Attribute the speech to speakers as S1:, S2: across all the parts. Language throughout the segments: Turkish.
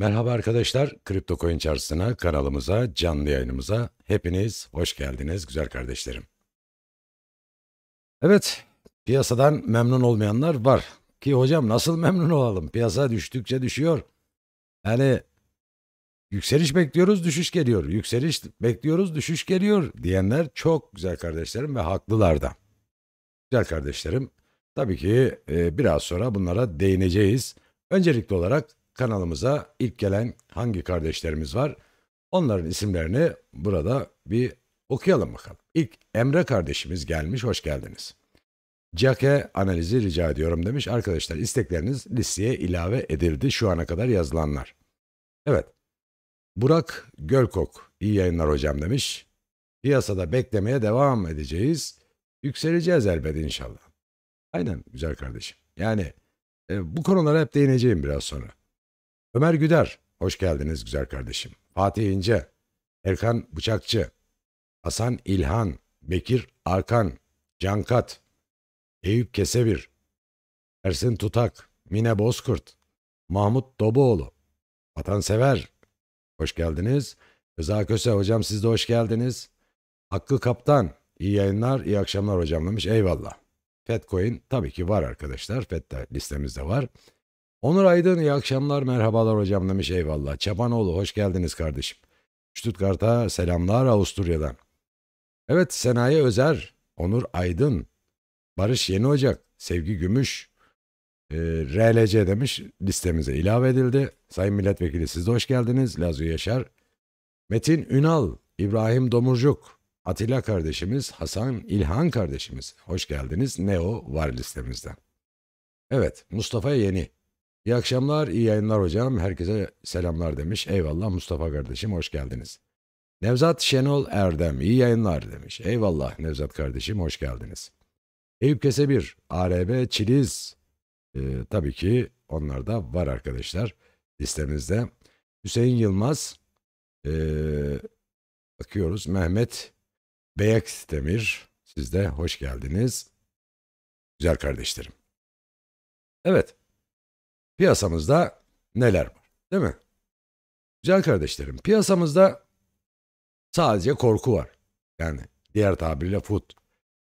S1: Merhaba arkadaşlar, Kripto Coin Çarşısı'na, kanalımıza, canlı yayınımıza hepiniz hoş
S2: geldiniz güzel kardeşlerim. Evet, piyasadan memnun olmayanlar var. Ki hocam nasıl memnun olalım? Piyasa düştükçe düşüyor. Yani yükseliş bekliyoruz, düşüş geliyor. Yükseliş bekliyoruz, düşüş geliyor diyenler çok güzel kardeşlerim ve haklılar da. Güzel kardeşlerim, tabii ki e, biraz sonra bunlara değineceğiz. Öncelikli olarak kanalımıza ilk gelen hangi kardeşlerimiz var? Onların isimlerini burada bir okuyalım bakalım. İlk Emre kardeşimiz gelmiş, hoş geldiniz. Cake analizi rica ediyorum demiş. Arkadaşlar istekleriniz listeye ilave edildi şu ana kadar yazılanlar. Evet. Burak Gölkok, iyi yayınlar hocam demiş. Piyasada beklemeye devam edeceğiz. Yükseleceğiz elbet inşallah. Aynen güzel kardeşim. Yani e, bu konulara hep değineceğim biraz sonra. Ömer Güder, hoş geldiniz güzel kardeşim. Fatih İnce, Erkan Bıçakçı, Hasan İlhan, Bekir Arkan, Cankat, Eyüp Kesebir, Ersin Tutak, Mine Bozkurt, Mahmut Doboğlu, Vatansever, hoş geldiniz. Rıza Köse hocam siz de hoş geldiniz. Hakkı Kaptan, iyi yayınlar, iyi akşamlar hocam demiş. Eyvallah. Fedcoin tabii ki var arkadaşlar. Fed listemizde var. Onur Aydın iyi akşamlar merhabalar hocam demiş eyvallah. Çapanoğlu hoş geldiniz kardeşim. Stuttgart'a selamlar Avusturya'dan. Evet Senayi Özer, Onur Aydın, Barış Yeni Ocak, Sevgi Gümüş, e, RLC demiş listemize ilave edildi. Sayın Milletvekili siz de hoş geldiniz. Lazu Yaşar, Metin Ünal, İbrahim Domurcuk, Atilla kardeşimiz, Hasan İlhan kardeşimiz. Hoş geldiniz. Neo var listemizde. Evet Mustafa Yeni, İyi akşamlar, iyi yayınlar hocam. Herkese selamlar demiş. Eyvallah Mustafa kardeşim, hoş geldiniz. Nevzat Şenol Erdem, iyi yayınlar demiş. Eyvallah Nevzat kardeşim, hoş geldiniz. Eyüp Kesebir, ARB Çiliz. Ee, tabii ki onlar da var arkadaşlar listemizde. Hüseyin Yılmaz, ee, bakıyoruz. Mehmet Beyek Demir, siz de hoş geldiniz. Güzel kardeşlerim. Evet. Piyasamızda neler var değil mi? Güzel kardeşlerim piyasamızda sadece korku var. Yani diğer tabirle fut.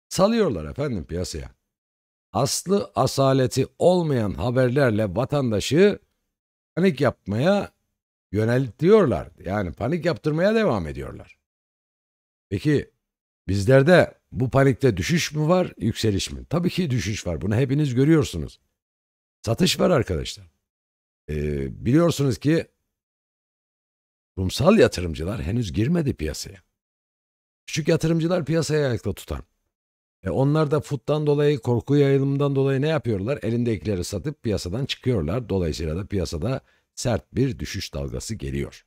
S2: Salıyorlar efendim piyasaya. Aslı asaleti olmayan haberlerle vatandaşı panik yapmaya yöneltiyorlar. Yani panik yaptırmaya devam ediyorlar. Peki bizlerde bu panikte düşüş mü var, yükseliş mi? Tabii ki düşüş var. Bunu hepiniz görüyorsunuz. Satış var arkadaşlar. Ee, biliyorsunuz ki kurumsal yatırımcılar henüz girmedi piyasaya. Küçük yatırımcılar piyasaya ayakta tutar. E onlar da futtan dolayı, korku yayılımından dolayı ne yapıyorlar? Elindekileri satıp piyasadan çıkıyorlar. Dolayısıyla da piyasada sert bir düşüş dalgası geliyor.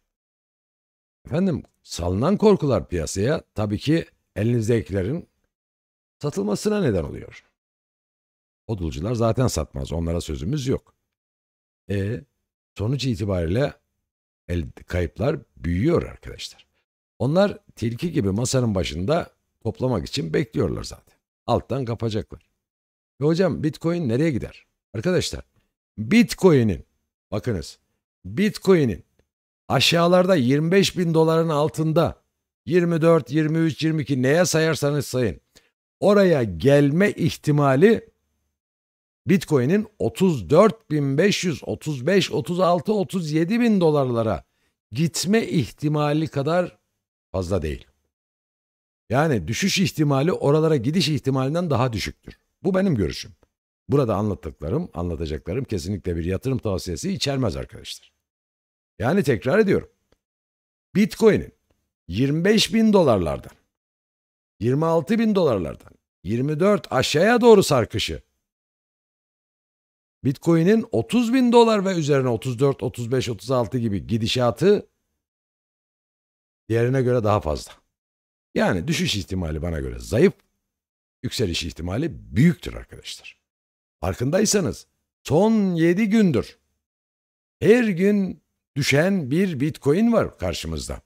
S2: Efendim salınan korkular piyasaya tabii ki elinizdekilerin satılmasına neden oluyor. Odulcular zaten satmaz. Onlara sözümüz yok. E, sonuç itibariyle el, kayıplar büyüyor arkadaşlar. Onlar tilki gibi masanın başında toplamak için bekliyorlar zaten. Alttan kapacaklar. Ve hocam Bitcoin nereye gider? Arkadaşlar Bitcoin'in bakınız Bitcoin'in aşağılarda 25 bin doların altında 24, 23, 22 neye sayarsanız sayın oraya gelme ihtimali Bitcoin'in 34.535, 36, 37 bin dolarlara gitme ihtimali kadar fazla değil. Yani düşüş ihtimali oralara gidiş ihtimalinden daha düşüktür. Bu benim görüşüm. Burada anlattıklarım, anlatacaklarım kesinlikle bir yatırım tavsiyesi içermez arkadaşlar. Yani tekrar ediyorum. Bitcoin'in 25 bin dolarlardan, 26 bin dolarlardan 24 aşağıya doğru sarkışı Bitcoin'in 30 bin dolar ve üzerine 34, 35, 36 gibi gidişatı diğerine göre daha fazla. Yani düşüş ihtimali bana göre zayıf, yükseliş ihtimali büyüktür arkadaşlar. Farkındaysanız son 7 gündür her gün düşen bir bitcoin var karşımızda.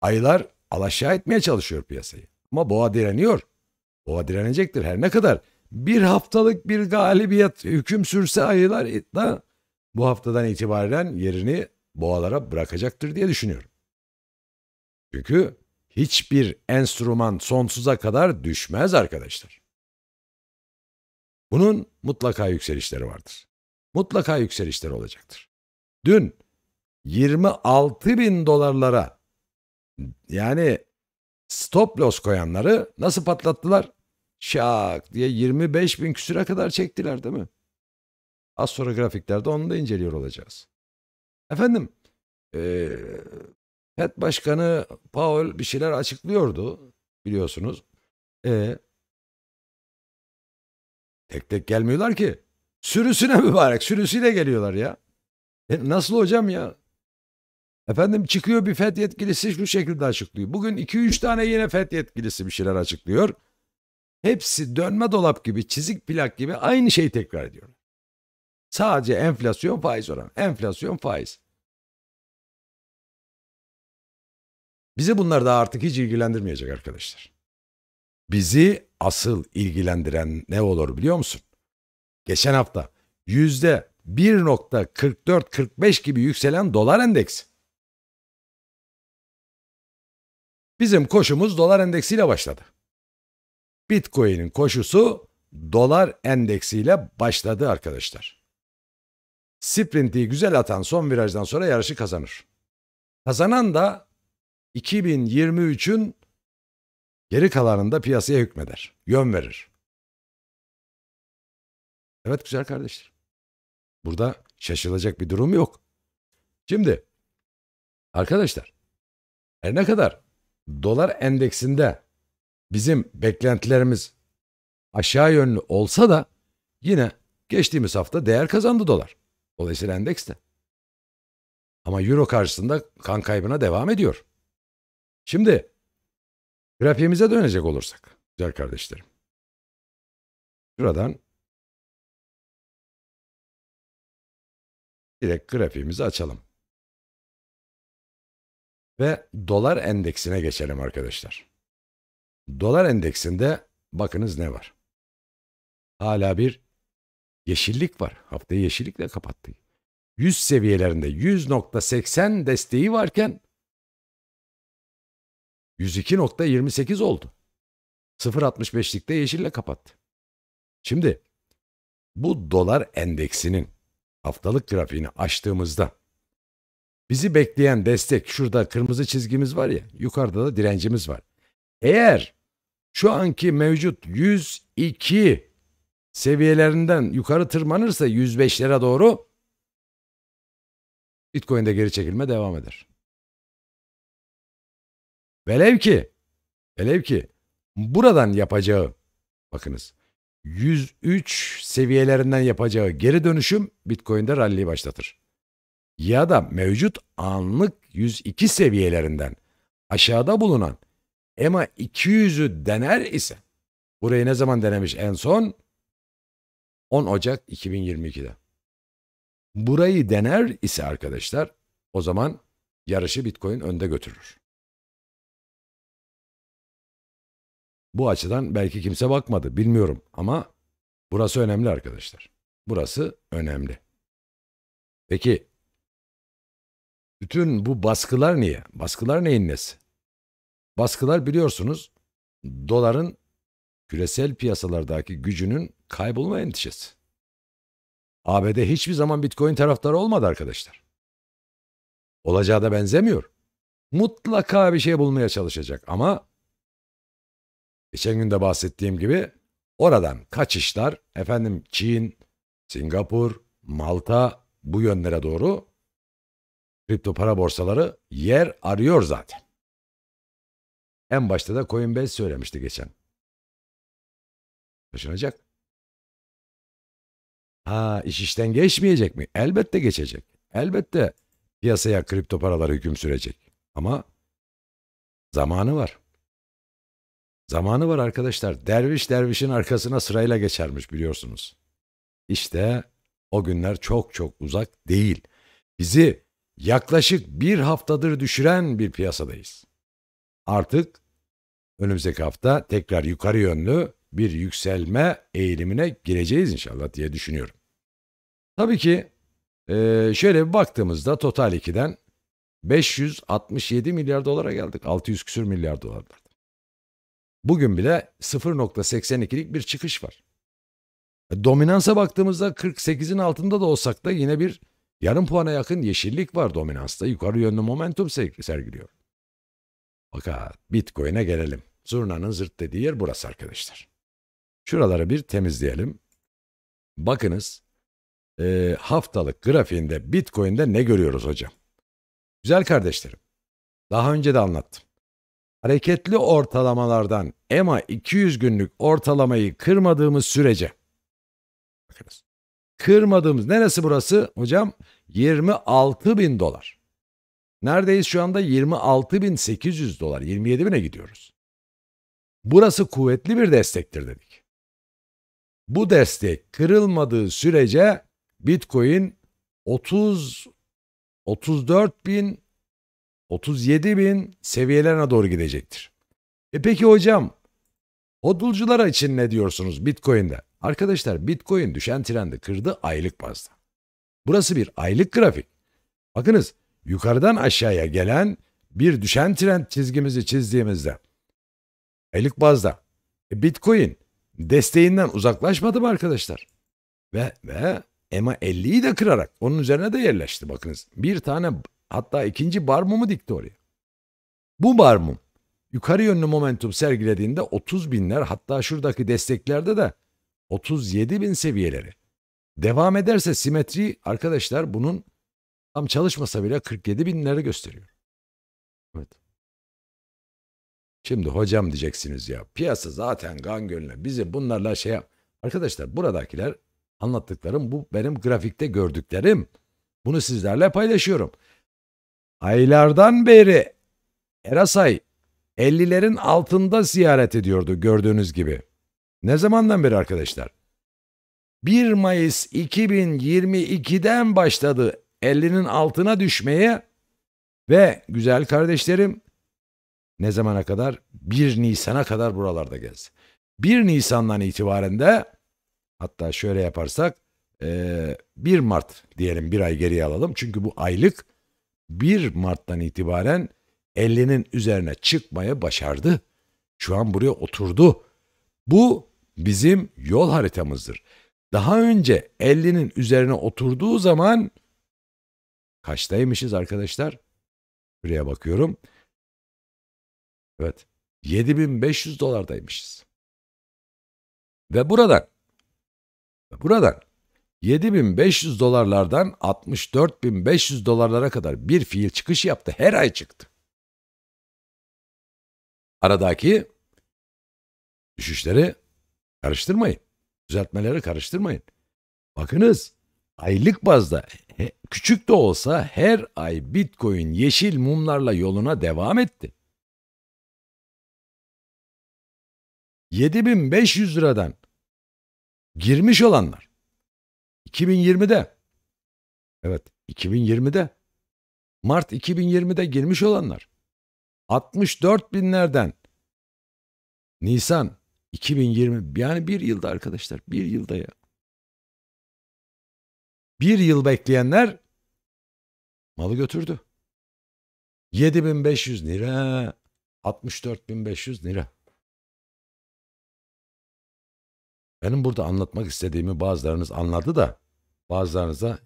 S2: Aylar alaşağı etmeye çalışıyor piyasayı. Ama boğa direniyor. Boğa direnecektir her ne kadar bir haftalık bir galibiyet hüküm sürse ayılar e, da bu haftadan itibaren yerini boğalara bırakacaktır diye düşünüyorum. Çünkü hiçbir enstrüman sonsuza kadar düşmez arkadaşlar. Bunun mutlaka yükselişleri vardır. Mutlaka yükselişleri olacaktır. Dün 26 bin dolarlara yani stop loss koyanları nasıl patlattılar? şak diye 25 bin küsüre kadar çektiler değil mi? Az sonra grafiklerde onu da inceliyor olacağız. Efendim e, FED Başkanı Powell bir şeyler açıklıyordu biliyorsunuz. E, tek tek gelmiyorlar ki. Sürüsüne mübarek sürüsüyle geliyorlar ya. E, nasıl hocam ya? Efendim çıkıyor bir FED yetkilisi şu şekilde açıklıyor. Bugün 2-3 tane yine FED yetkilisi bir şeyler açıklıyor. Hepsi dönme dolap gibi, çizik plak gibi aynı şeyi tekrar ediyorlar. Sadece enflasyon faiz oranı. Enflasyon faiz. Bizi bunlar da artık hiç ilgilendirmeyecek arkadaşlar.
S1: Bizi asıl ilgilendiren ne olur
S2: biliyor musun? Geçen hafta yüzde 1.44-45 gibi yükselen dolar endeksi. Bizim koşumuz dolar endeksiyle başladı. Bitcoin'in koşusu dolar endeksiyle başladı arkadaşlar. Sprint'i güzel atan son virajdan sonra yarışı kazanır. Kazanan da 2023'ün geri kalanında piyasaya hükmeder, yön verir.
S1: Evet güzel kardeşler. Burada şaşılacak bir durum yok. Şimdi arkadaşlar her ne kadar
S2: dolar endeksinde bizim beklentilerimiz aşağı yönlü olsa da yine geçtiğimiz hafta değer kazandı dolar. Dolayısıyla endeks de.
S1: Ama euro karşısında kan kaybına devam ediyor. Şimdi grafiğimize dönecek olursak güzel kardeşlerim. Şuradan direkt grafiğimizi açalım. Ve dolar endeksine geçelim arkadaşlar. Dolar endeksinde bakınız ne var.
S2: Hala bir yeşillik var. Haftayı yeşillikle kapattı. 100 seviyelerinde 100.80 desteği varken 102.28 oldu. 0.65'likte yeşille kapattı. Şimdi bu dolar endeksinin haftalık grafiğini açtığımızda bizi bekleyen destek şurada kırmızı çizgimiz var ya yukarıda da direncimiz var. Eğer şu anki mevcut 102 seviyelerinden yukarı tırmanırsa 105'lere doğru Bitcoin'de geri çekilme devam eder. Velev ki, velev ki buradan yapacağı, bakınız 103 seviyelerinden yapacağı geri dönüşüm Bitcoin'de rally başlatır. Ya da mevcut anlık 102 seviyelerinden aşağıda bulunan Ema 200'ü dener ise burayı ne zaman denemiş en son? 10 Ocak 2022'de. Burayı dener ise arkadaşlar o zaman yarışı Bitcoin önde götürür. Bu açıdan belki kimse bakmadı bilmiyorum ama burası önemli arkadaşlar. Burası önemli. Peki bütün bu baskılar niye? Baskılar neyin nesi? Baskılar biliyorsunuz doların küresel piyasalardaki gücünün kaybolma endişesi. ABD hiçbir zaman Bitcoin taraftarı olmadı arkadaşlar. Olacağı da benzemiyor. Mutlaka bir şey bulmaya çalışacak ama geçen gün de bahsettiğim gibi oradan kaçışlar efendim Çin, Singapur, Malta bu yönlere doğru
S1: kripto para borsaları yer arıyor zaten. En başta da Coinbase söylemişti geçen. Taşınacak.
S2: Ha iş işten geçmeyecek mi? Elbette geçecek. Elbette piyasaya kripto paralar hüküm sürecek. Ama zamanı var. Zamanı var arkadaşlar. Derviş dervişin arkasına sırayla geçermiş biliyorsunuz. İşte o günler çok çok uzak değil. Bizi yaklaşık bir haftadır düşüren bir piyasadayız. Artık önümüzdeki hafta tekrar yukarı yönlü bir yükselme eğilimine gireceğiz inşallah diye düşünüyorum. Tabii ki e, şöyle bir baktığımızda total 2'den 567 milyar dolara geldik. 600 küsür milyar dolardan. Bugün bile 0.82'lik bir çıkış var. E, dominansa baktığımızda 48'in altında da olsak da yine bir yarım puana yakın yeşillik var dominansta. Yukarı yönlü momentum sergiliyor. Fakat Bitcoin'e gelelim. Zurnanın zırt dediği yer burası arkadaşlar. Şuraları bir temizleyelim. Bakınız e, haftalık grafiğinde Bitcoin'de ne görüyoruz hocam? Güzel kardeşlerim, daha önce de anlattım. Hareketli ortalamalardan EMA 200 günlük ortalamayı kırmadığımız sürece, bakınız, kırmadığımız neresi burası hocam? 26 bin dolar. Neredeyiz şu anda? 26.800 dolar, 27.000'e gidiyoruz. Burası kuvvetli bir destektir dedik. Bu destek kırılmadığı sürece Bitcoin 30 34 bin 37 bin seviyelerine doğru gidecektir. E peki hocam hodulcular için ne diyorsunuz Bitcoin'de? Arkadaşlar Bitcoin düşen trendi kırdı aylık bazda. Burası bir aylık grafik. Bakınız yukarıdan aşağıya gelen bir düşen trend çizgimizi çizdiğimizde aylık bazda e, Bitcoin desteğinden uzaklaşmadı mı arkadaşlar? Ve ve EMA 50'yi de kırarak onun üzerine de yerleşti bakınız. Bir tane hatta ikinci bar mumu dikti oraya. Bu bar mum yukarı yönlü momentum sergilediğinde 30 binler hatta şuradaki desteklerde de 37 bin seviyeleri. Devam ederse simetri arkadaşlar bunun Tam çalışmasa bile 47 binlere gösteriyor. Evet. Şimdi hocam diyeceksiniz ya piyasa zaten kan gönlü bizi bunlarla şey yap. Arkadaşlar buradakiler anlattıklarım bu benim grafikte gördüklerim. Bunu sizlerle paylaşıyorum. Aylardan beri Erasay 50'lerin altında ziyaret ediyordu gördüğünüz gibi. Ne zamandan beri arkadaşlar? 1 Mayıs 2022'den başladı 50'nin altına düşmeye ve güzel kardeşlerim ne zamana kadar? 1 Nisan'a kadar buralarda gez. 1 Nisan'dan itibaren de hatta şöyle yaparsak 1 e, Mart diyelim bir ay geriye alalım. Çünkü bu aylık 1 Mart'tan itibaren 50'nin üzerine çıkmaya başardı. Şu an buraya oturdu. Bu bizim yol haritamızdır. Daha önce 50'nin üzerine oturduğu zaman Kaçtaymışız arkadaşlar? Buraya bakıyorum. Evet. 7500 dolardaymışız. Ve buradan buradan 7500 dolarlardan 64500 dolarlara kadar bir fiil çıkış yaptı. Her ay çıktı. Aradaki düşüşleri karıştırmayın. Düzeltmeleri karıştırmayın. Bakınız aylık bazda küçük de olsa
S1: her ay Bitcoin yeşil mumlarla yoluna devam etti. 7500 liradan girmiş olanlar 2020'de evet 2020'de
S2: Mart 2020'de girmiş olanlar 64 binlerden
S1: Nisan 2020 yani bir yılda arkadaşlar bir yılda ya bir yıl bekleyenler malı götürdü. 7500 lira, 64500 lira. Benim burada anlatmak istediğimi bazılarınız anladı da bazılarınıza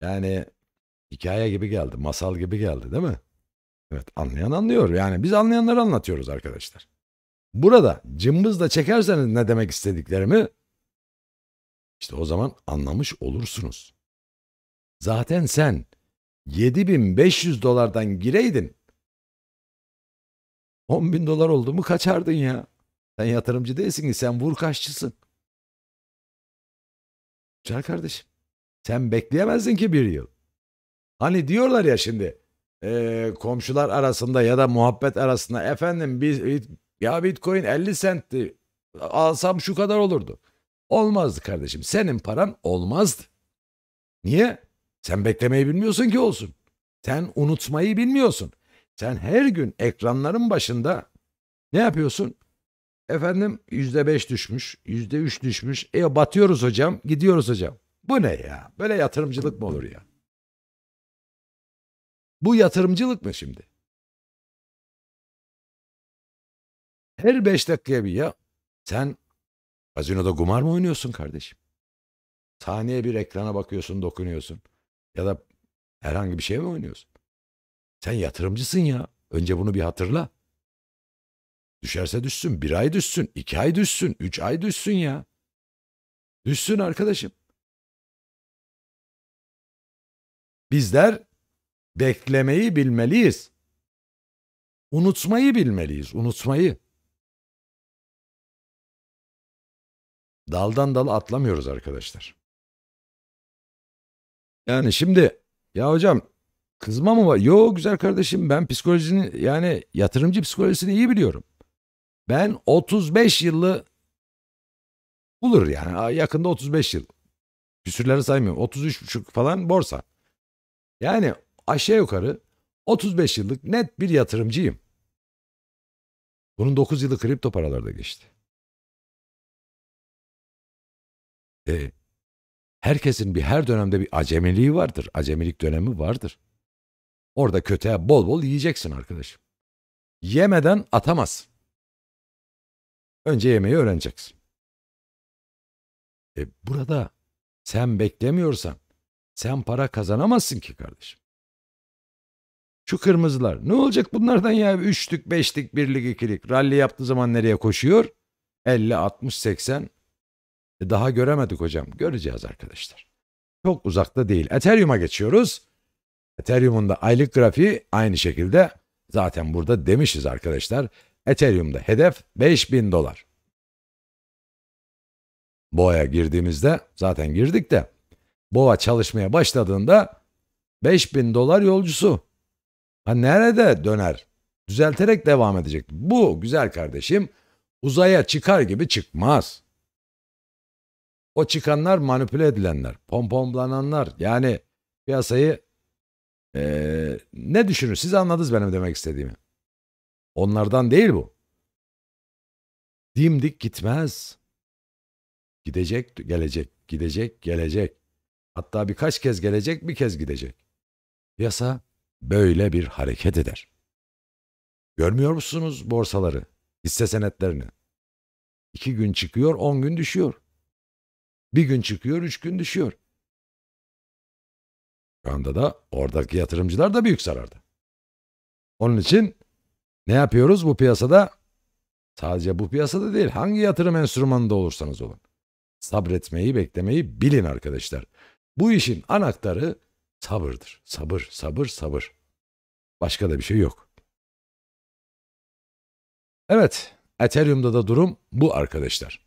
S1: yani
S2: hikaye gibi geldi, masal gibi geldi değil mi? Evet anlayan anlıyor. Yani biz anlayanları anlatıyoruz arkadaşlar. Burada cımbızla çekerseniz ne demek istediklerimi işte o zaman anlamış olursunuz. Zaten sen 7500 dolardan gireydin. 10 bin dolar oldu mu kaçardın ya. Sen yatırımcı değilsin ki sen vurkaççısın. Güzel kardeşim. Sen bekleyemezdin ki bir yıl. Hani diyorlar ya şimdi e, komşular arasında ya da muhabbet arasında efendim biz ya bitcoin 50 sentti alsam şu kadar olurdu. Olmazdı kardeşim. Senin paran olmazdı. Niye? Sen beklemeyi bilmiyorsun ki olsun. Sen unutmayı bilmiyorsun. Sen her gün ekranların başında ne yapıyorsun? Efendim yüzde beş düşmüş, yüzde üç düşmüş. E batıyoruz hocam, gidiyoruz hocam. Bu ne ya? Böyle yatırımcılık mı olur ya?
S1: Bu yatırımcılık mı şimdi? Her beş dakikaya bir ya sen Kazinoda kumar
S2: mı oynuyorsun kardeşim? Sahneye bir ekrana bakıyorsun, dokunuyorsun. Ya da herhangi bir şey mi oynuyorsun? Sen yatırımcısın ya. Önce bunu bir hatırla.
S1: Düşerse düşsün, bir ay düşsün, iki ay düşsün, üç ay düşsün ya. Düşsün arkadaşım. Bizler beklemeyi bilmeliyiz. Unutmayı bilmeliyiz, unutmayı. Daldan dala atlamıyoruz arkadaşlar. Yani şimdi
S2: ya hocam kızma mı var? Yo güzel kardeşim ben psikolojini yani yatırımcı psikolojisini iyi biliyorum. Ben 35 yıllı bulur yani yakında 35 yıl. Küsürleri saymıyorum. 33,5 falan borsa. Yani aşağı yukarı 35 yıllık net bir yatırımcıyım.
S1: Bunun 9 yılı kripto paralarda geçti. e, herkesin bir her dönemde bir acemiliği vardır. Acemilik
S2: dönemi vardır. Orada köteğe bol bol yiyeceksin arkadaşım. Yemeden atamaz. Önce yemeyi öğreneceksin. E burada sen beklemiyorsan sen para kazanamazsın ki kardeşim. Şu kırmızılar ne olacak bunlardan ya? Üçlük, beşlik, birlik, ikilik. Ralli yaptığı zaman nereye koşuyor? 50, 60, 80. E daha göremedik hocam. Göreceğiz arkadaşlar. Çok uzakta değil. Ethereum'a geçiyoruz. Ethereum'un da aylık grafiği aynı şekilde zaten burada demişiz arkadaşlar. Ethereum'da hedef 5000 dolar. Boğa'ya girdiğimizde zaten girdik de Boğa çalışmaya başladığında 5000 dolar yolcusu. Ha nerede döner? Düzelterek devam edecek. Bu güzel kardeşim uzaya çıkar gibi çıkmaz. O çıkanlar manipüle edilenler, pomponlananlar. Yani piyasayı ee, ne düşünür? Siz anladınız benim demek istediğimi. Onlardan değil bu. Dimdik gitmez. Gidecek, gelecek, gidecek, gelecek. Hatta birkaç kez gelecek, bir kez gidecek. Piyasa böyle bir hareket eder. Görmüyor musunuz borsaları, hisse senetlerini? İki gün çıkıyor, on gün düşüyor. Bir gün çıkıyor, üç gün düşüyor. Şu anda da oradaki yatırımcılar da büyük zararda. Onun için ne yapıyoruz bu piyasada? Sadece bu piyasada değil, hangi yatırım enstrümanında olursanız olun. Sabretmeyi, beklemeyi bilin arkadaşlar. Bu işin anahtarı sabırdır.
S1: Sabır, sabır, sabır. Başka da bir şey yok. Evet, Ethereum'da da durum bu arkadaşlar.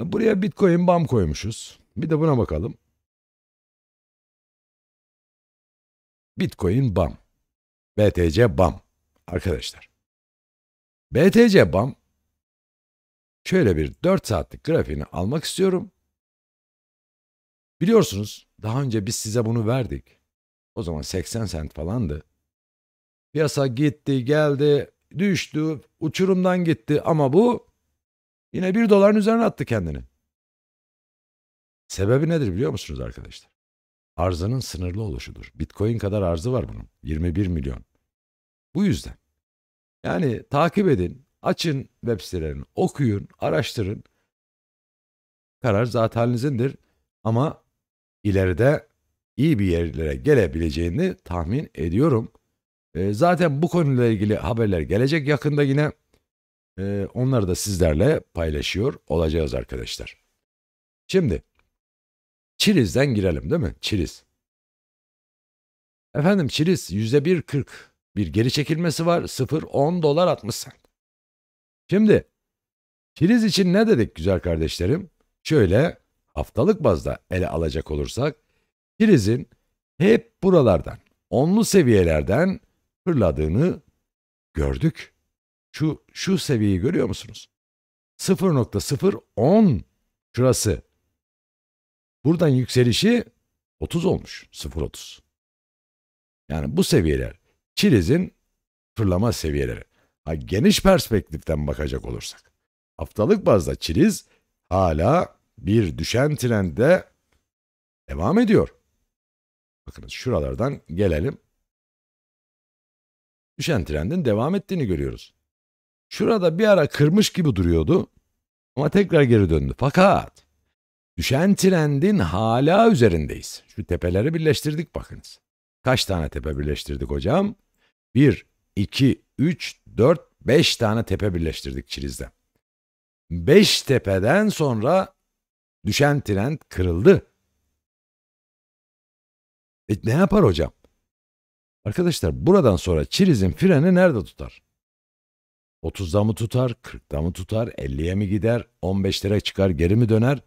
S1: Buraya Bitcoin BAM koymuşuz. Bir de buna bakalım. Bitcoin BAM. BTC BAM. Arkadaşlar.
S2: BTC BAM şöyle bir 4 saatlik grafiğini almak istiyorum. Biliyorsunuz daha önce biz size bunu verdik. O zaman 80 sent falandı. Piyasa gitti geldi düştü uçurumdan gitti ama bu Yine bir doların üzerine attı kendini. Sebebi nedir biliyor musunuz arkadaşlar? Arzının sınırlı oluşudur. Bitcoin kadar arzı var bunun. 21 milyon. Bu yüzden. Yani takip edin, açın web sitelerini, okuyun, araştırın. Karar zaten halinizindir ama ileride iyi bir yerlere gelebileceğini tahmin ediyorum. Ee, zaten bu konuyla ilgili haberler gelecek yakında yine. Ee, onları da sizlerle paylaşıyor olacağız arkadaşlar. Şimdi Çiriz'den girelim değil mi? Çiriz. Efendim Çiriz %1.40 bir geri çekilmesi var. 0.10 dolar 60 sen. Şimdi Çiriz için ne dedik güzel kardeşlerim? Şöyle haftalık bazda ele alacak olursak Çiriz'in hep buralardan onlu seviyelerden fırladığını gördük. Şu, şu seviyeyi görüyor musunuz? 0.010 şurası. Buradan yükselişi 30 olmuş. 0.30. Yani bu seviyeler Çiliz'in fırlama seviyeleri. Ha, geniş perspektiften bakacak olursak. Haftalık bazda Çiliz hala bir düşen trende devam ediyor. Bakınız şuralardan gelelim. Düşen trendin devam ettiğini görüyoruz. Şurada bir ara kırmış gibi duruyordu ama tekrar geri döndü. Fakat düşen trendin hala üzerindeyiz. Şu tepeleri birleştirdik bakınız. Kaç tane tepe birleştirdik hocam? 1, 2, 3, 4, 5 tane tepe birleştirdik çirizde. 5 tepeden sonra düşen trend kırıldı. E ne yapar hocam? Arkadaşlar buradan sonra çirizin freni nerede tutar? 30'da mı tutar, 40'da mı tutar, 50'ye mi gider, 15 lira çıkar geri mi döner?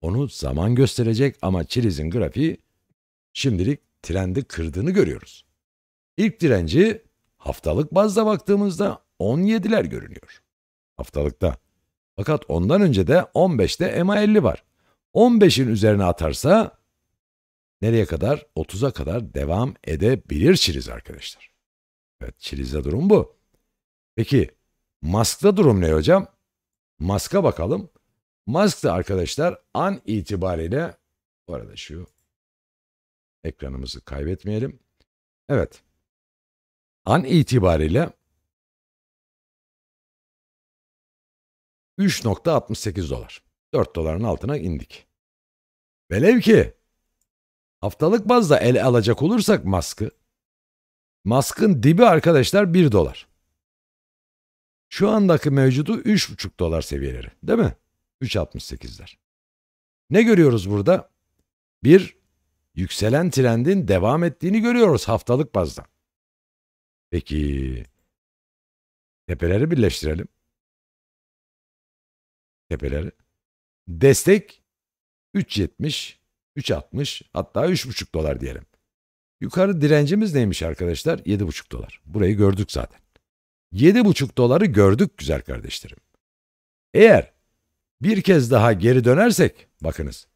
S2: Onu zaman gösterecek ama Çiliz'in grafiği şimdilik trendi kırdığını görüyoruz. İlk direnci haftalık bazda baktığımızda 17'ler görünüyor. Haftalıkta. Fakat ondan önce de 15'te EMA 50 var. 15'in üzerine atarsa nereye kadar? 30'a kadar devam edebilir Çiliz arkadaşlar. Evet Çiliz'de durum bu. Peki Maskta durum ne hocam? Maska bakalım. Musk arkadaşlar an itibariyle bu arada şu ekranımızı
S1: kaybetmeyelim. Evet. An itibariyle 3.68 dolar. 4 doların altına indik. Velev ki haftalık bazda ele alacak
S2: olursak Musk'ı Musk'ın dibi arkadaşlar 1 dolar. Şu andaki mevcudu 3,5 dolar seviyeleri değil mi? 3.68'ler. Ne görüyoruz burada? Bir, yükselen trendin devam
S1: ettiğini görüyoruz haftalık bazda. Peki, tepeleri birleştirelim. Tepeleri.
S2: Destek 3.70, 3.60 hatta 3.5 dolar diyelim. Yukarı direncimiz neymiş arkadaşlar? 7.5 dolar. Burayı gördük zaten. Yedi buçuk doları gördük güzel kardeşlerim. Eğer bir kez daha geri dönersek bakınız.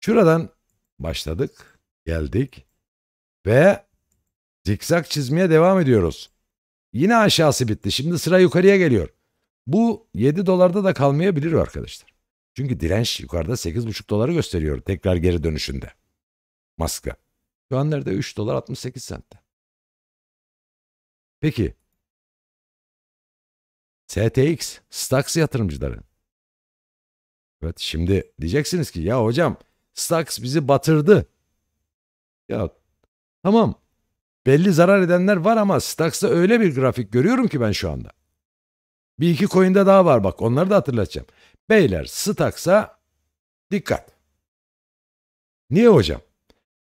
S2: Şuradan başladık, geldik ve zikzak çizmeye devam ediyoruz. Yine aşağısı bitti. Şimdi sıra yukarıya geliyor. Bu 7 dolarda da kalmayabilir arkadaşlar. Çünkü direnç
S1: yukarıda 8,5 doları gösteriyor tekrar geri dönüşünde. Maska.
S2: Şu an nerede? 3
S1: dolar 68 sentte. Peki STX, Stax yatırımcıları. Evet şimdi
S2: diyeceksiniz ki ya hocam Stax bizi batırdı. Ya tamam belli zarar edenler var ama Stax'ta öyle bir grafik görüyorum ki ben şu anda. Bir iki coin'de daha var bak onları da hatırlatacağım. Beyler Stax'a dikkat. Niye hocam?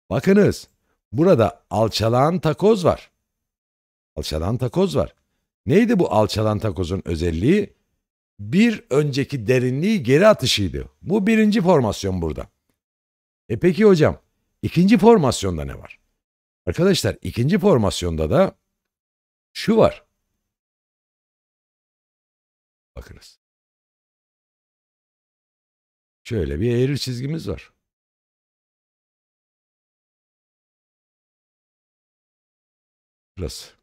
S2: Bakınız burada alçalan takoz var. Alçalan takoz var. Neydi bu alçalan takozun özelliği? Bir önceki derinliği geri atışıydı. Bu birinci formasyon burada. E peki hocam ikinci formasyonda ne var?
S1: Arkadaşlar ikinci formasyonda da şu var. Bakınız. Şöyle bir eğri çizgimiz var. Burası.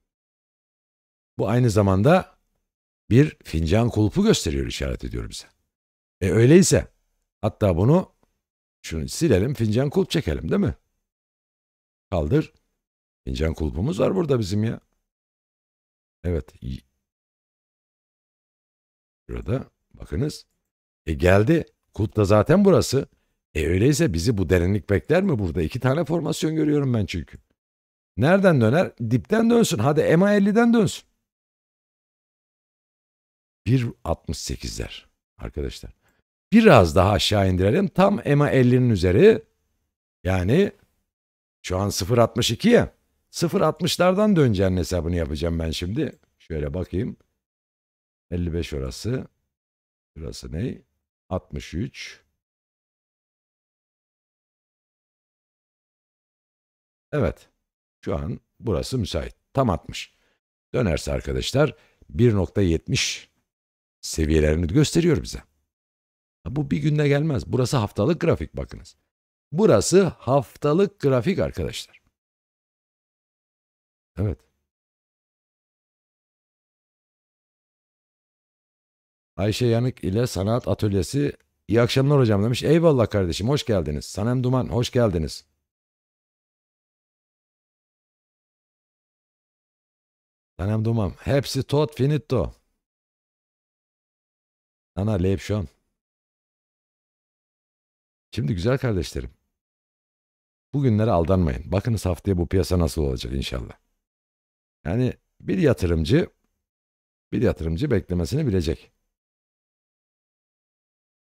S1: Bu aynı zamanda bir fincan kulpu gösteriyor işaret ediyor bize. E öyleyse hatta
S2: bunu şunu silelim fincan kulp çekelim değil mi? Kaldır.
S1: Fincan kulpumuz var burada bizim ya. Evet. Burada bakınız. E geldi. Kulp da zaten
S2: burası. E öyleyse bizi bu derinlik bekler mi burada? İki tane formasyon görüyorum ben çünkü. Nereden döner? Dipten dönsün. Hadi ma 50'den dönsün. 1.68'ler arkadaşlar. Biraz daha aşağı indirelim. Tam EMA 50'nin üzeri. Yani şu an 0.62 ya. 0.60'lardan döneceğin hesabını yapacağım ben şimdi. Şöyle bakayım.
S1: 55 orası. Burası ne? 63. Evet. Şu an burası müsait. Tam 60. Dönerse arkadaşlar
S2: 1.70 seviyelerini gösteriyor bize. Bu bir günde gelmez. Burası
S1: haftalık grafik bakınız. Burası haftalık grafik arkadaşlar. Evet. Ayşe Yanık ile Sanat Atölyesi İyi akşamlar hocam demiş. Eyvallah kardeşim hoş geldiniz. Sanem Duman hoş geldiniz. Sanem Duman hepsi tot finito. Ana Levşon. Şimdi güzel kardeşlerim. Bugünlere aldanmayın. Bakınız haftaya bu
S2: piyasa nasıl olacak inşallah. Yani bir yatırımcı bir yatırımcı beklemesini bilecek.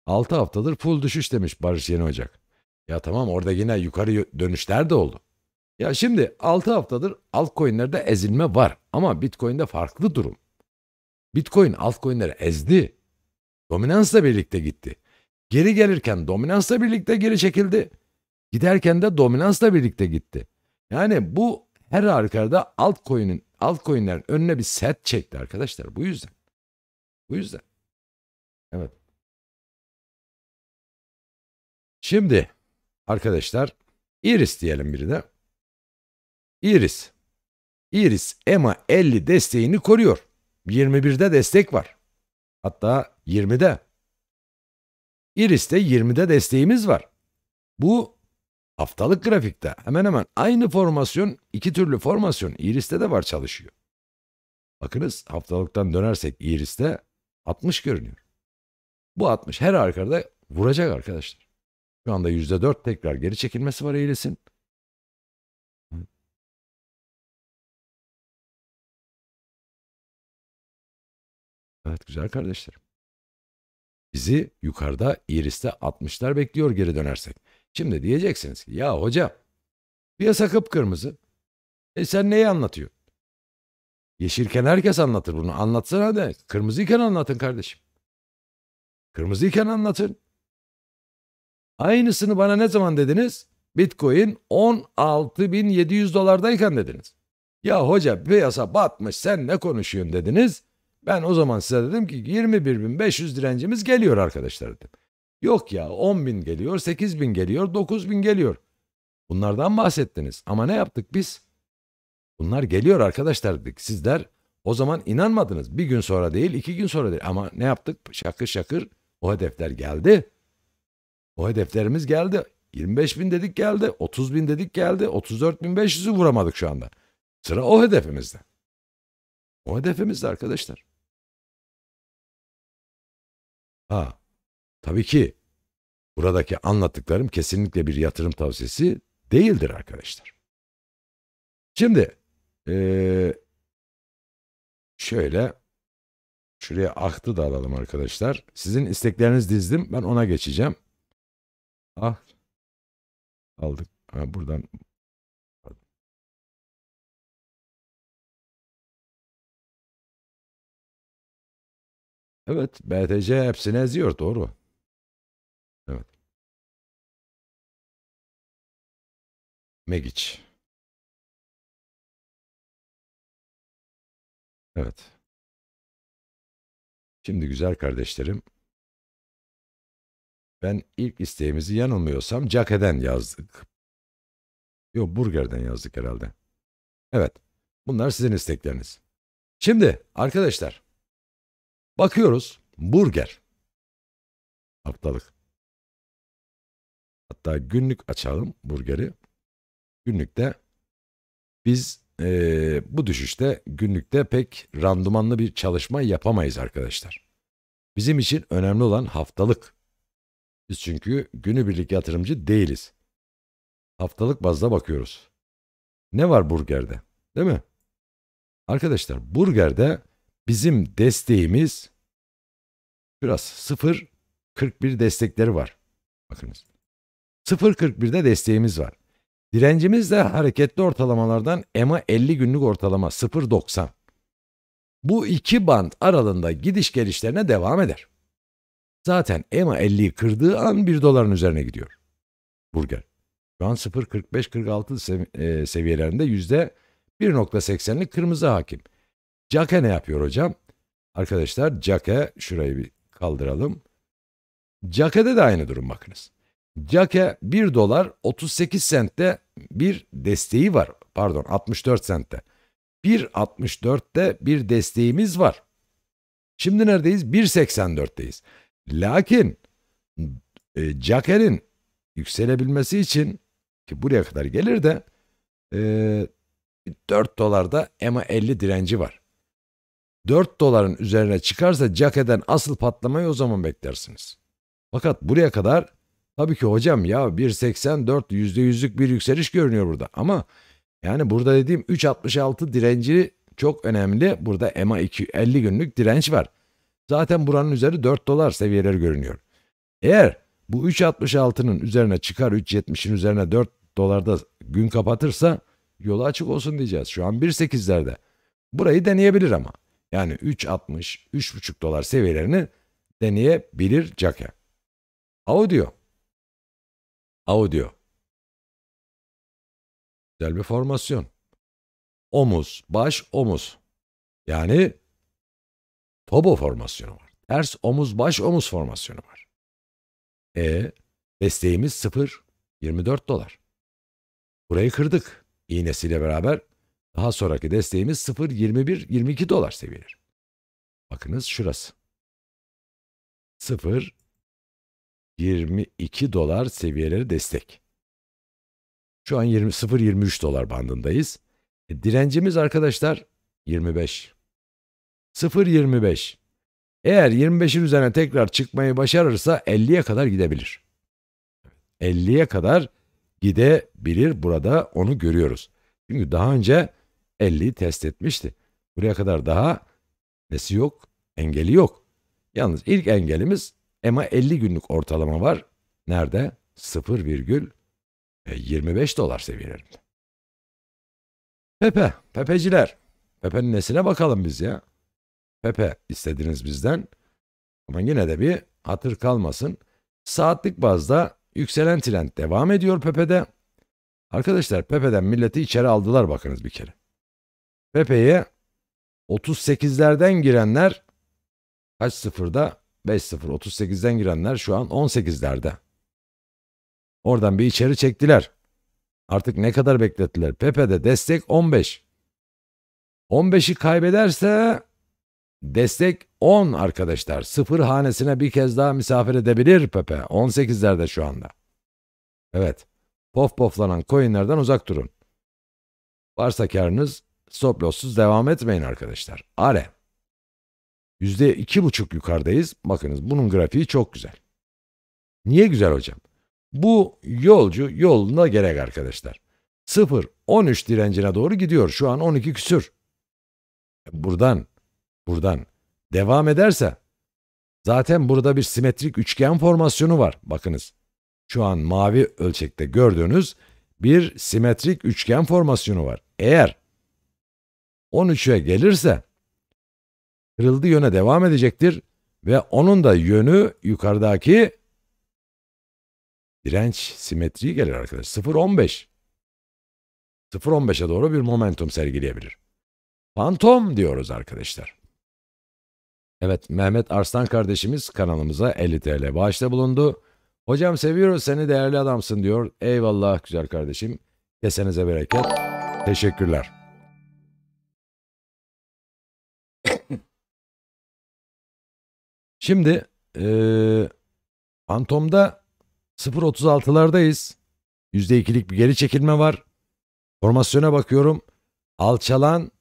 S2: 6 haftadır full düşüş demiş Barış Yeni Ocak. Ya tamam orada yine yukarı dönüşler de oldu. Ya şimdi 6 haftadır altcoin'lerde ezilme var ama Bitcoin'de farklı durum. Bitcoin altcoin'leri ezdi. Dominansla birlikte gitti. Geri gelirken dominansla birlikte geri çekildi. Giderken de dominansla birlikte gitti. Yani bu her arkada alt koyunların önüne bir set çekti arkadaşlar. Bu yüzden.
S1: Bu yüzden. Evet. Şimdi arkadaşlar Iris diyelim birine.
S2: Iris. Iris EMA 50 desteğini koruyor. 21'de destek var. Hatta 20'de. Iris'te 20'de desteğimiz var. Bu haftalık grafikte hemen hemen aynı formasyon, iki türlü formasyon Iris'te de var çalışıyor. Bakınız haftalıktan dönersek Iris'te 60 görünüyor. Bu 60 her arkada vuracak arkadaşlar.
S1: Şu anda %4 tekrar geri çekilmesi var irisin. Evet güzel kardeşlerim. Bizi yukarıda Iris'te 60'lar
S2: bekliyor geri dönersek. Şimdi diyeceksiniz ki ya hocam piyasa kıpkırmızı. E sen neyi anlatıyorsun? Yeşilken herkes anlatır bunu. Anlatsana de. Kırmızıyken anlatın kardeşim. Kırmızıyken anlatın. Aynısını bana ne zaman dediniz? Bitcoin 16.700 dolardayken dediniz. Ya hoca piyasa batmış sen ne konuşuyorsun dediniz. Ben o zaman size dedim ki 21.500 direncimiz geliyor arkadaşlar dedim. Yok ya 10.000 geliyor, 8.000 geliyor, 9.000 geliyor. Bunlardan bahsettiniz ama ne yaptık biz? Bunlar geliyor arkadaşlar dedik. Sizler o zaman inanmadınız. Bir gün sonra değil, iki gün sonra değil. Ama ne yaptık? Şakır şakır o hedefler geldi. O hedeflerimiz geldi. 25 bin dedik geldi, 30 bin dedik geldi, 34.500'ü
S1: vuramadık şu anda. Sıra o hedefimizde. O hedefimizde arkadaşlar. Ha, tabii ki buradaki anlattıklarım kesinlikle bir yatırım tavsiyesi değildir arkadaşlar.
S2: Şimdi ee, şöyle şuraya ahtı da alalım arkadaşlar. Sizin istekleriniz dizdim. Ben ona geçeceğim.
S1: Ah aldık. Ha, buradan Evet BTC hepsini eziyor doğru. Evet. Megic. Evet. Şimdi güzel kardeşlerim. Ben ilk isteğimizi yanılmıyorsam Cake'den yazdık. Yok Burger'den yazdık herhalde. Evet. Bunlar sizin istekleriniz. Şimdi arkadaşlar Bakıyoruz burger. Haftalık. Hatta günlük açalım burgeri. Günlükte
S2: biz e, bu düşüşte günlükte pek randımanlı bir çalışma yapamayız arkadaşlar. Bizim için önemli olan haftalık. Biz çünkü günübirlik yatırımcı değiliz. Haftalık bazda bakıyoruz. Ne var burgerde? Değil mi? Arkadaşlar burgerde Bizim desteğimiz biraz 0.41 destekleri var. Bakınız. 0.41'de desteğimiz var. Direncimiz de hareketli ortalamalardan EMA 50 günlük ortalama 0.90. Bu iki band aralığında gidiş gelişlerine devam eder. Zaten EMA 50'yi kırdığı an 1 doların üzerine gidiyor. Burger. Şu an 0.45-46 sev e, seviyelerinde %1.80'lik kırmızı hakim. Cake ne yapıyor hocam? Arkadaşlar Cake şurayı bir kaldıralım. Cake'de de aynı durum bakınız. Cake 1 dolar 38 sentte bir desteği var. Pardon 64 sentte. 1.64'te bir desteğimiz var. Şimdi neredeyiz? 1.84'teyiz. Lakin e, Caker'in yükselebilmesi için ki buraya kadar gelir de e, 4 dolarda EMA 50 direnci var. 4 doların üzerine çıkarsa CAKE'den asıl patlamayı o zaman beklersiniz. Fakat buraya kadar tabii ki hocam ya 1.84 %100'lük bir yükseliş görünüyor burada ama yani burada dediğim 3.66 direnci çok önemli. Burada EMA 2, 50 günlük direnç var. Zaten buranın üzeri 4 dolar seviyeleri görünüyor. Eğer bu 3.66'nın üzerine çıkar 3.70'in üzerine 4 dolarda gün kapatırsa yolu açık olsun diyeceğiz. Şu an 1.8'lerde. Burayı deneyebilir ama yani 3.60,
S1: 3.5 dolar seviyelerini deneyebilir Jacke. Audio. Audio. Güzel bir formasyon. Omuz, baş, omuz. Yani
S2: tobo formasyonu var. Ters omuz, baş, omuz formasyonu var. E desteğimiz 0.24 dolar. Burayı kırdık. İğnesiyle beraber daha sonraki desteğimiz 0.21-22 dolar seviyeleri. Bakınız şurası. 0 22 dolar seviyeleri destek. Şu an 20 0.23 dolar bandındayız. E, direncimiz arkadaşlar 25. 0.25. Eğer 25'in üzerine tekrar çıkmayı başarırsa 50'ye kadar gidebilir. 50'ye kadar gidebilir. Burada onu görüyoruz. Çünkü daha önce 50'yi test etmişti. Buraya kadar daha nesi yok, engeli yok. Yalnız ilk engelimiz EMA 50 günlük ortalama var. Nerede? 0,25 e, dolar seviyelerinde. Pepe, Pepeciler. Pepe'nin nesine bakalım biz ya. Pepe istediniz bizden. Ama yine de bir hatır kalmasın. Saatlik bazda yükselen trend devam ediyor Pepe'de. Arkadaşlar Pepe'den milleti içeri aldılar bakınız bir kere. Pepe'ye 38'lerden girenler kaç sıfırda? 5-0. 38'den girenler şu an 18'lerde. Oradan bir içeri çektiler. Artık ne kadar beklettiler? Pepe'de destek 15. 15'i kaybederse destek 10 arkadaşlar. Sıfır hanesine bir kez daha misafir edebilir Pepe. 18'lerde şu anda. Evet. Pof poflanan coinlerden uzak durun. Varsa karınız Stop loss'suz devam etmeyin arkadaşlar. Are. %2,5 yukarıdayız. Bakınız bunun grafiği çok güzel. Niye güzel hocam? Bu yolcu yoluna gerek arkadaşlar. 0-13 direncine doğru gidiyor. Şu an 12 küsür. Buradan, buradan devam ederse zaten burada bir simetrik üçgen formasyonu var. Bakınız şu an mavi ölçekte gördüğünüz bir simetrik üçgen formasyonu var. Eğer 13'e gelirse kırıldığı yöne devam edecektir ve onun da yönü yukarıdaki direnç simetriği gelir arkadaşlar. 0.15 0.15'e doğru bir momentum sergileyebilir. Fantom diyoruz arkadaşlar. Evet Mehmet Arslan kardeşimiz kanalımıza 50 TL bağışta bulundu. Hocam seviyoruz seni değerli adamsın diyor. Eyvallah güzel kardeşim. Kesenize bereket.
S1: Teşekkürler. Şimdi ee, Fantom'da
S2: 0.36'lardayız. %2'lik bir geri çekilme var. Formasyona bakıyorum. Alçalan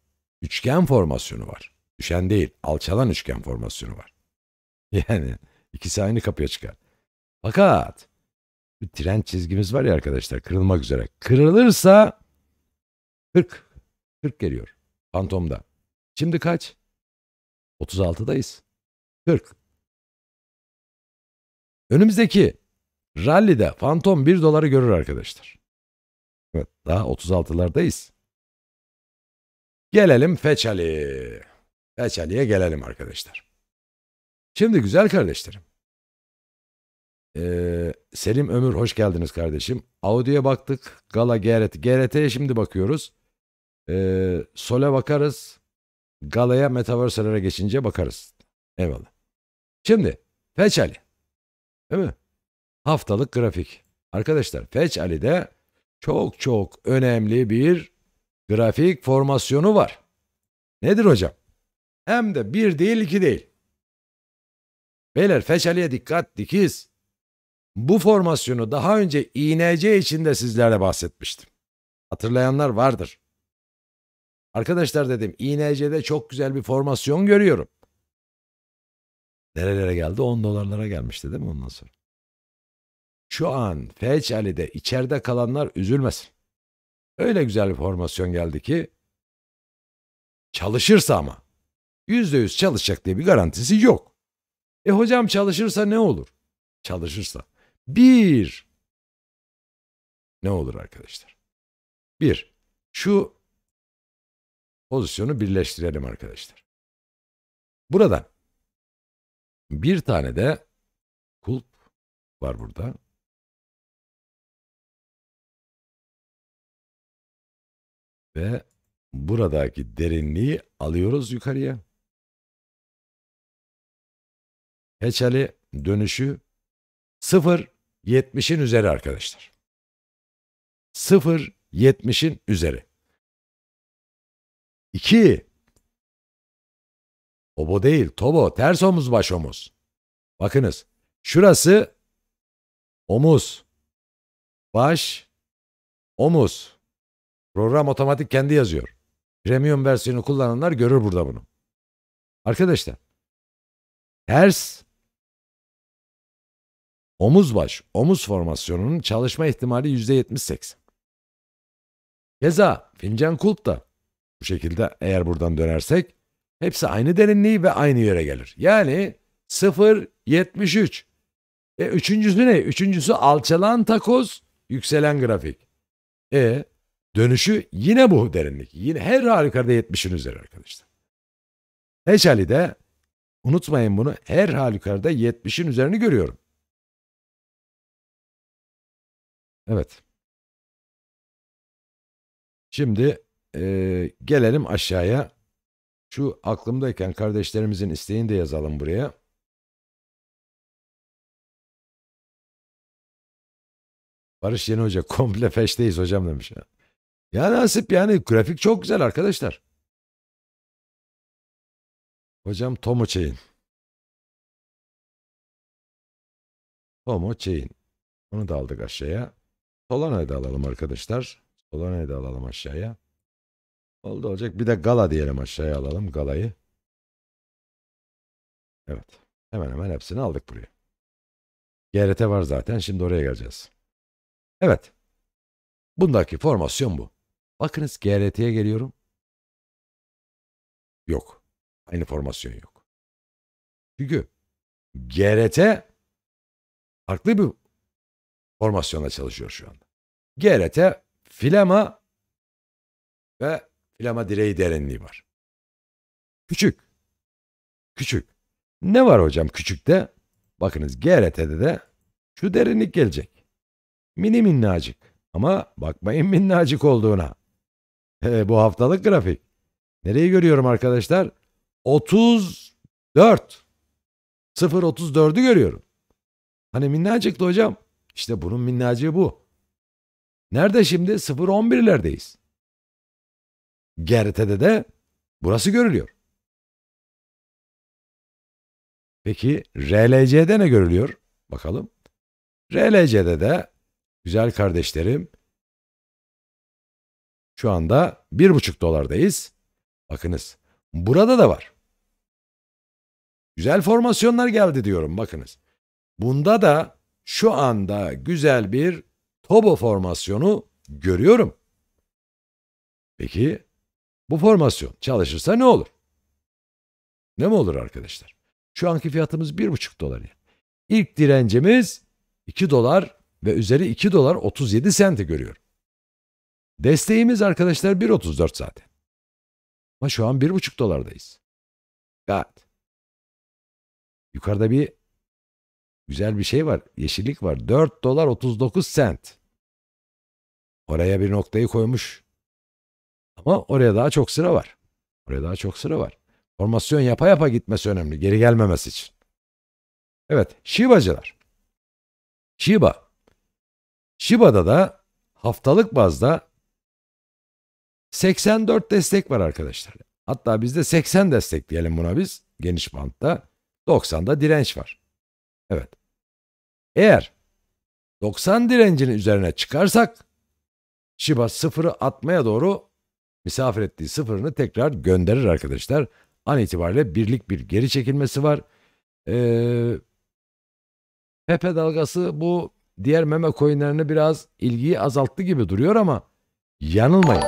S2: üçgen formasyonu var. Düşen değil, alçalan üçgen formasyonu var. Yani ikisi aynı kapıya çıkar. Fakat bir trend çizgimiz var ya arkadaşlar kırılmak üzere. Kırılırsa
S1: 40 40 geliyor fantomda. Şimdi kaç? 36'dayız. 40. Önümüzdeki
S2: rallide Phantom 1 doları görür arkadaşlar. Evet daha 36'lardayız.
S1: Gelelim Feçali. Feçali'ye gelelim arkadaşlar. Şimdi güzel kardeşlerim. Ee, Selim
S2: Ömür hoş geldiniz kardeşim. Audi'ye baktık. Gala GRT. GRT'ye şimdi bakıyoruz. Ee, Sol'e bakarız. Gala'ya Metaverse'lere geçince bakarız. Eyvallah. Şimdi Feçali. Değil mi? Haftalık grafik. Arkadaşlar Feç Ali'de çok çok önemli bir grafik formasyonu var. Nedir hocam? Hem de bir değil iki değil. Beyler Feç Ali'ye dikkat dikiz. Bu formasyonu daha önce INC içinde sizlerle bahsetmiştim. Hatırlayanlar vardır. Arkadaşlar dedim INC'de çok güzel bir formasyon görüyorum. Nerelere geldi? 10 dolarlara gelmişti değil mi ondan sonra? Şu an Feç Ali'de içeride kalanlar üzülmesin. Öyle güzel bir formasyon geldi ki çalışırsa ama yüzde yüz çalışacak diye bir garantisi yok. E hocam çalışırsa ne olur? Çalışırsa. Bir.
S1: Ne olur arkadaşlar? Bir. Şu pozisyonu birleştirelim arkadaşlar. Buradan bir tane de kulp var burada. Ve buradaki derinliği alıyoruz yukarıya.
S2: Heçeli dönüşü 0.70'in
S1: üzeri arkadaşlar. 0.70'in üzeri. 2. Obo değil, tobo, ters omuz baş omuz. Bakınız, şurası omuz,
S2: baş, omuz. Program otomatik kendi yazıyor. Premium versiyonu kullananlar görür burada bunu. Arkadaşlar,
S1: ters omuz baş, omuz formasyonunun çalışma ihtimali %78. Keza fincan
S2: kulp da bu şekilde eğer buradan dönersek Hepsi aynı derinliği ve aynı yere gelir. Yani 0.73. E üçüncüsü ne? Üçüncüsü alçalan takoz, yükselen grafik. E dönüşü yine bu derinlik. Yine her halükarda 70'in üzeri arkadaşlar. Heşali'de
S1: unutmayın bunu her halükarda 70'in üzerini görüyorum. Evet. Şimdi e, gelelim aşağıya. Şu aklımdayken kardeşlerimizin isteğini de yazalım buraya. Barış Yeni Hoca komple feşteyiz hocam demiş. Ya, ya nasip yani grafik çok güzel arkadaşlar. Hocam Tomo Çeyin. Tomo Çeyin. Onu da aldık aşağıya. Solana'yı da alalım arkadaşlar. Solana'yı da alalım aşağıya.
S2: Oldu olacak. Bir de gala diyelim aşağıya alalım galayı. Evet. Hemen hemen hepsini aldık buraya. GRT var zaten. Şimdi oraya geleceğiz.
S1: Evet. Bundaki formasyon bu. Bakınız GRT'ye geliyorum. Yok. Aynı formasyon yok. Çünkü GRT farklı bir formasyonla çalışıyor şu anda. GRT, Filema
S2: ve Filama direği derinliği var. Küçük. Küçük. Ne var hocam küçükte? Bakınız GRT'de de şu derinlik gelecek. Mini minnacık. Ama bakmayın minnacık olduğuna. E, bu haftalık grafik. Nereyi görüyorum arkadaşlar? 34. 0.34'ü görüyorum. Hani minnacıktı hocam. İşte
S1: bunun minnacığı bu. Nerede şimdi? 0.11'lerdeyiz. GRT'de de burası görülüyor. Peki RLC'de ne görülüyor? Bakalım. RLC'de de güzel kardeşlerim şu anda 1,5 dolardayız. Bakınız burada da var.
S2: Güzel formasyonlar geldi diyorum bakınız. Bunda da şu anda güzel bir Tobo formasyonu görüyorum. Peki bu formasyon çalışırsa ne olur? Ne mi olur arkadaşlar? Şu anki fiyatımız 1,5 dolar yani. İlk direncimiz 2 dolar ve üzeri 2 dolar 37 senti görüyorum. Desteğimiz arkadaşlar 1.34 zaten. Ama şu an 1.5 dolardayız. Gayet. Yukarıda bir güzel bir şey var. Yeşillik var. 4 dolar 39 sent. Oraya bir noktayı koymuş ama oraya daha çok sıra var. Oraya daha çok sıra var. Formasyon yapa yapa gitmesi önemli. Geri
S1: gelmemesi için. Evet. Şibacılar. Şiba. Şiba'da da haftalık bazda
S2: 84 destek var arkadaşlar. Hatta bizde 80 destek diyelim buna biz. Geniş bantta. 90'da direnç var. Evet. Eğer 90 direncinin üzerine çıkarsak Shiba sıfırı atmaya doğru misafir ettiği sıfırını tekrar gönderir arkadaşlar. An itibariyle birlik bir geri çekilmesi var. Ee, Pepe dalgası bu diğer meme coinlerine biraz ilgiyi azalttı gibi duruyor ama yanılmayın.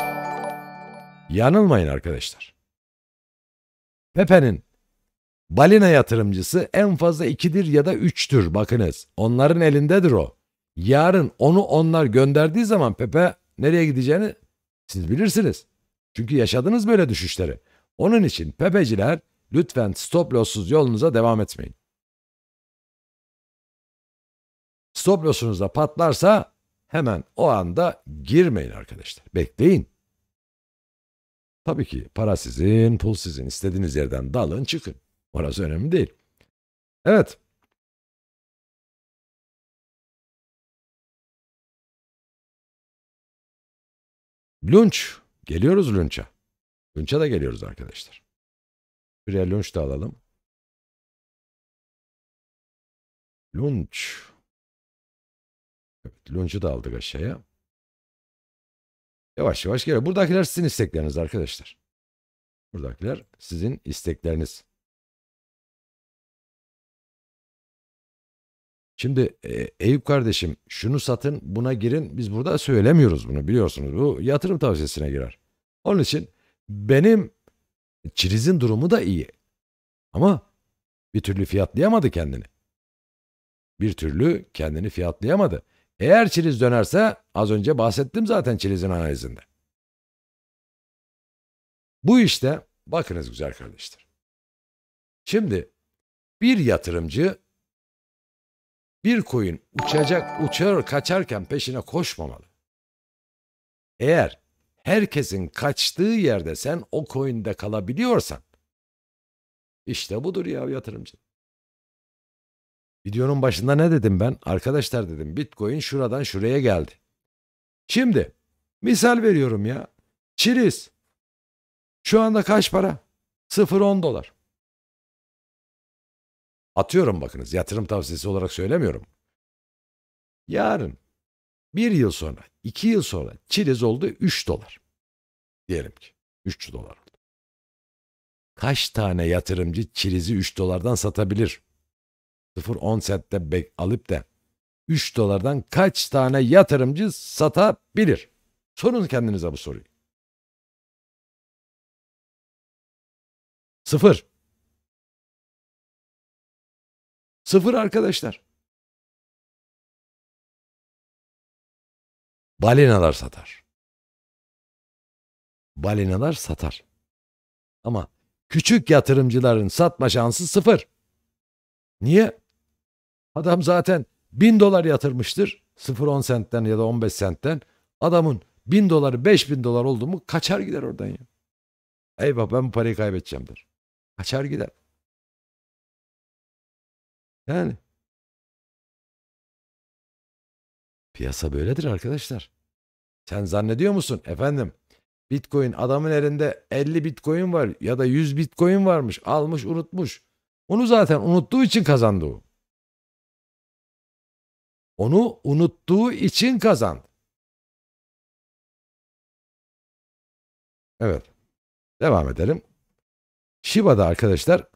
S2: Yanılmayın arkadaşlar. Pepe'nin balina yatırımcısı en fazla 2'dir ya da 3'tür bakınız. Onların elindedir o. Yarın onu onlar gönderdiği zaman Pepe nereye gideceğini siz bilirsiniz. Çünkü yaşadınız böyle düşüşleri. Onun için pepeciler lütfen stop loss'suz yolunuza devam etmeyin. Stop loss'unuzda patlarsa hemen o anda girmeyin arkadaşlar. Bekleyin.
S1: Tabii ki para sizin, pul sizin. İstediğiniz yerden dalın çıkın. Orası önemli değil. Evet. Lunch Geliyoruz lunça. Lunça da geliyoruz arkadaşlar. Şuraya lunç da alalım. Lunç. Evet, lunçu da aldık aşağıya. Yavaş yavaş geliyor. Buradakiler sizin istekleriniz arkadaşlar. Buradakiler sizin istekleriniz. Şimdi e, Eyüp kardeşim şunu
S2: satın buna girin biz burada söylemiyoruz bunu biliyorsunuz. Bu yatırım tavsiyesine girer. Onun için benim çirizin durumu da iyi. Ama bir türlü fiyatlayamadı kendini. Bir türlü kendini fiyatlayamadı. Eğer çiriz dönerse az önce bahsettim zaten çirizin analizinde. Bu işte bakınız güzel kardeşler. Şimdi bir yatırımcı bir koyun uçacak uçar kaçarken peşine koşmamalı. Eğer herkesin kaçtığı yerde sen o coin'de kalabiliyorsan işte budur ya yatırımcı. Videonun başında ne dedim ben? Arkadaşlar dedim Bitcoin şuradan şuraya geldi. Şimdi misal veriyorum ya. Çiriz.
S1: Şu anda kaç para? 0.10 dolar. Atıyorum bakınız yatırım tavsiyesi olarak söylemiyorum. Yarın
S2: bir yıl sonra, iki yıl sonra çiliz oldu 3 dolar. Diyelim ki 3 dolar oldu. Kaç tane yatırımcı çilizi 3 dolardan satabilir? 0.10 sette alıp da 3 dolardan kaç
S1: tane yatırımcı satabilir? Sorun kendinize bu soruyu. Sıfır. Sıfır arkadaşlar. balinalar satar. Balinalar satar. Ama küçük yatırımcıların satma şansı sıfır.
S2: Niye? Adam zaten bin dolar yatırmıştır. sıfır on sentten ya da on beş sentten. Adamın bin doları beş bin dolar oldu mu kaçar gider oradan
S1: ya. Eyvah ben bu parayı kaybedeceğim der. Kaçar gider. Yani Piyasa böyledir arkadaşlar. Sen zannediyor musun efendim? Bitcoin adamın
S2: elinde 50 bitcoin var ya da 100 bitcoin varmış almış unutmuş. Onu
S1: zaten unuttuğu için kazandı o. Onu unuttuğu için kazandı. Evet. Devam edelim. Shiba'da arkadaşlar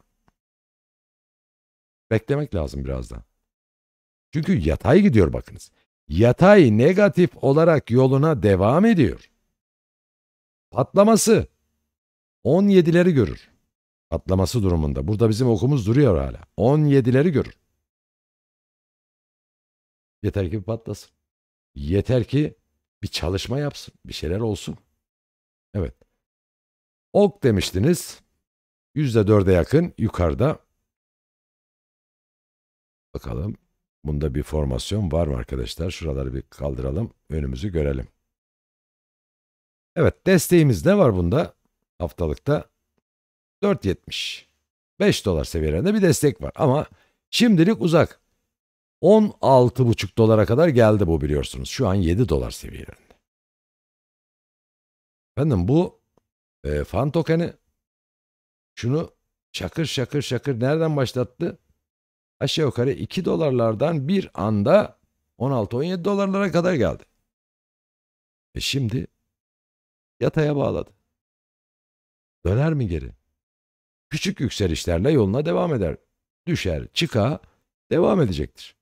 S1: beklemek lazım birazdan. Çünkü yatay gidiyor bakınız
S2: yatay negatif olarak yoluna devam ediyor. Patlaması 17'leri görür. Patlaması durumunda. Burada bizim okumuz duruyor hala. 17'leri görür. Yeter ki bir patlasın. Yeter ki bir çalışma yapsın. Bir şeyler olsun. Evet. Ok demiştiniz. %4'e yakın yukarıda. Bakalım. Bunda bir formasyon var mı arkadaşlar? Şuraları bir kaldıralım. Önümüzü görelim. Evet desteğimiz ne var bunda? Haftalıkta 4.70. 5 dolar seviyelerinde bir destek var. Ama şimdilik uzak. 16.5 dolara kadar geldi bu biliyorsunuz. Şu an 7 dolar seviyelerinde. Efendim bu e, fan tokeni şunu şakır şakır şakır nereden başlattı? aşağı yukarı 2 dolarlardan bir anda 16-17 dolarlara kadar geldi. E şimdi yataya bağladı. Döner mi geri? Küçük yükselişlerle yoluna devam eder. Düşer, çıka, devam edecektir.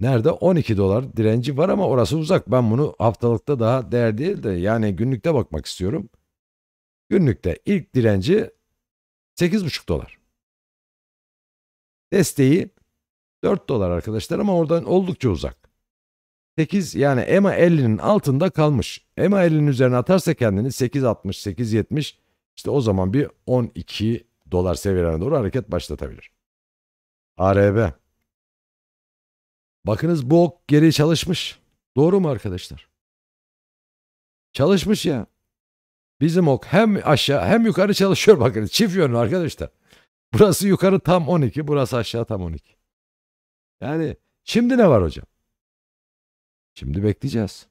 S2: Nerede 12 dolar direnci var ama orası uzak. Ben bunu haftalıkta daha değer değil de yani günlükte bakmak istiyorum. Günlükte ilk direnci 8,5 dolar. Desteği 4 dolar arkadaşlar ama oradan oldukça uzak. 8 yani EMA 50'nin altında kalmış. EMA 50'nin üzerine atarsa kendini 8.60, 8.70 işte o zaman bir 12 dolar seviyelerine doğru hareket başlatabilir.
S1: ARB. Bakınız bu ok geri çalışmış. Doğru mu arkadaşlar? Çalışmış ya. Bizim
S2: ok hem aşağı hem yukarı çalışıyor bakın. Çift yönlü arkadaşlar. Burası yukarı tam 12,
S1: burası aşağı tam 12. Yani şimdi ne var hocam? Şimdi bekleyeceğiz.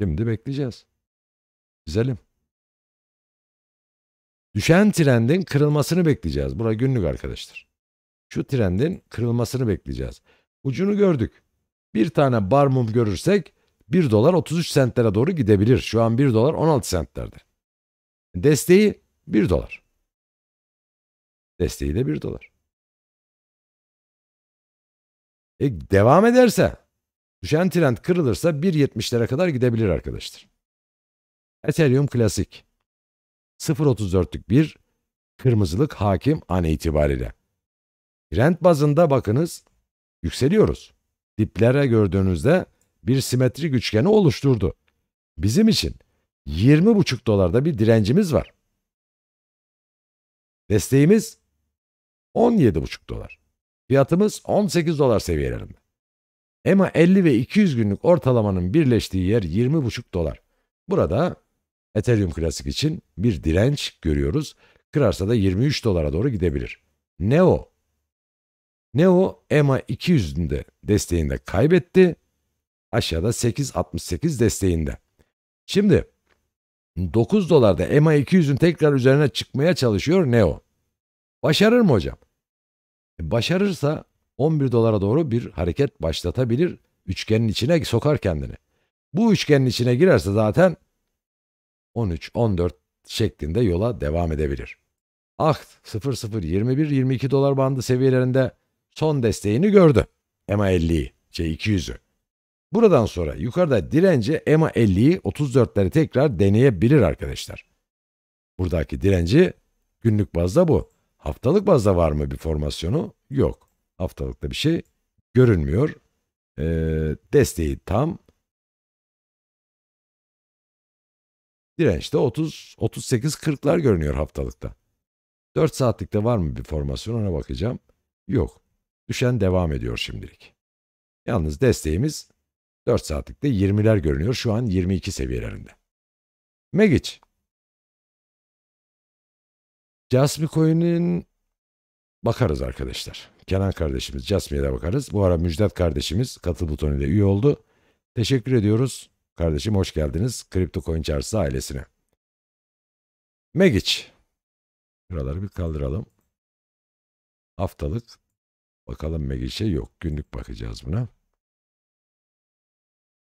S1: Şimdi bekleyeceğiz. Güzelim.
S2: Düşen trendin kırılmasını bekleyeceğiz. Bura günlük arkadaşlar. Şu trendin kırılmasını bekleyeceğiz. Ucunu gördük. Bir tane bar mum görürsek 1 dolar 33 sentlere doğru gidebilir. Şu an 1 dolar 16 sentlerde.
S1: Desteği 1 dolar. Desteği de 1 dolar. E, devam ederse düşen
S2: trend kırılırsa 1.70'lere kadar gidebilir arkadaşlar. Ethereum klasik. 0.34'lük bir kırmızılık hakim an itibariyle. Trend bazında bakınız yükseliyoruz. Diplere gördüğünüzde bir simetri üçgeni oluşturdu. Bizim için 20.5 dolarda bir direncimiz var. Desteğimiz 17,5 dolar. Fiyatımız 18 dolar seviyelerinde. EMA 50 ve 200 günlük ortalamanın birleştiği yer 20,5 dolar. Burada Ethereum Klasik için bir direnç görüyoruz. Kırarsa da 23 dolara doğru gidebilir. Neo Neo EMA 200'ünde desteğinde kaybetti. Aşağıda 8.68 desteğinde. Şimdi 9 dolarda EMA 200'ün tekrar üzerine çıkmaya çalışıyor Neo. Başarır mı hocam? E başarırsa 11 dolara doğru bir hareket başlatabilir. Üçgenin içine sokar kendini. Bu üçgenin içine girerse zaten 13-14 şeklinde yola devam edebilir. AHT 00-21-22 dolar bandı seviyelerinde son desteğini gördü. EMA 50'yi, şey 200'ü. Buradan sonra yukarıda direnci EMA 50'yi 34'leri tekrar deneyebilir arkadaşlar. Buradaki direnci günlük bazda bu. Haftalık bazda var mı bir
S1: formasyonu? Yok. Haftalıkta bir şey görünmüyor. E, desteği tam. Dirençte 30
S2: 38 40'lar görünüyor haftalıkta. 4 saatlikte var mı bir formasyon ona bakacağım. Yok. Düşen devam ediyor şimdilik. Yalnız desteğimiz
S1: 4 saatlikte 20'ler görünüyor. Şu an 22 seviyelerinde. Megic Jasmi koyunun bakarız
S2: arkadaşlar. Kenan kardeşimiz Jasmi'ye de bakarız. Bu ara Müjdat kardeşimiz katıl butonuyla üye oldu. Teşekkür ediyoruz. Kardeşim hoş geldiniz Kripto Coin Çarşısı ailesine.
S1: Megic. Şuraları bir kaldıralım. Haftalık. Bakalım Megic'e şey yok. Günlük bakacağız buna.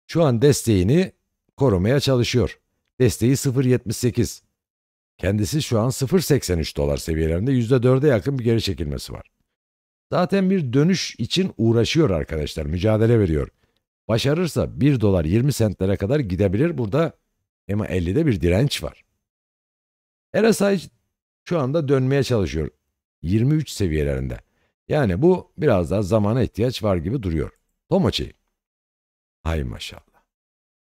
S2: Şu an desteğini korumaya çalışıyor. Desteği 0.78. Kendisi şu an 0.83 dolar seviyelerinde %4'e yakın bir geri çekilmesi var. Zaten bir dönüş için uğraşıyor arkadaşlar, mücadele veriyor. Başarırsa 1 dolar 20 sentlere kadar gidebilir burada ama 50'de bir direnç var. RSI şu anda dönmeye çalışıyor 23 seviyelerinde. Yani bu biraz daha zamana ihtiyaç var gibi duruyor. Tomaçi. Hay maşallah.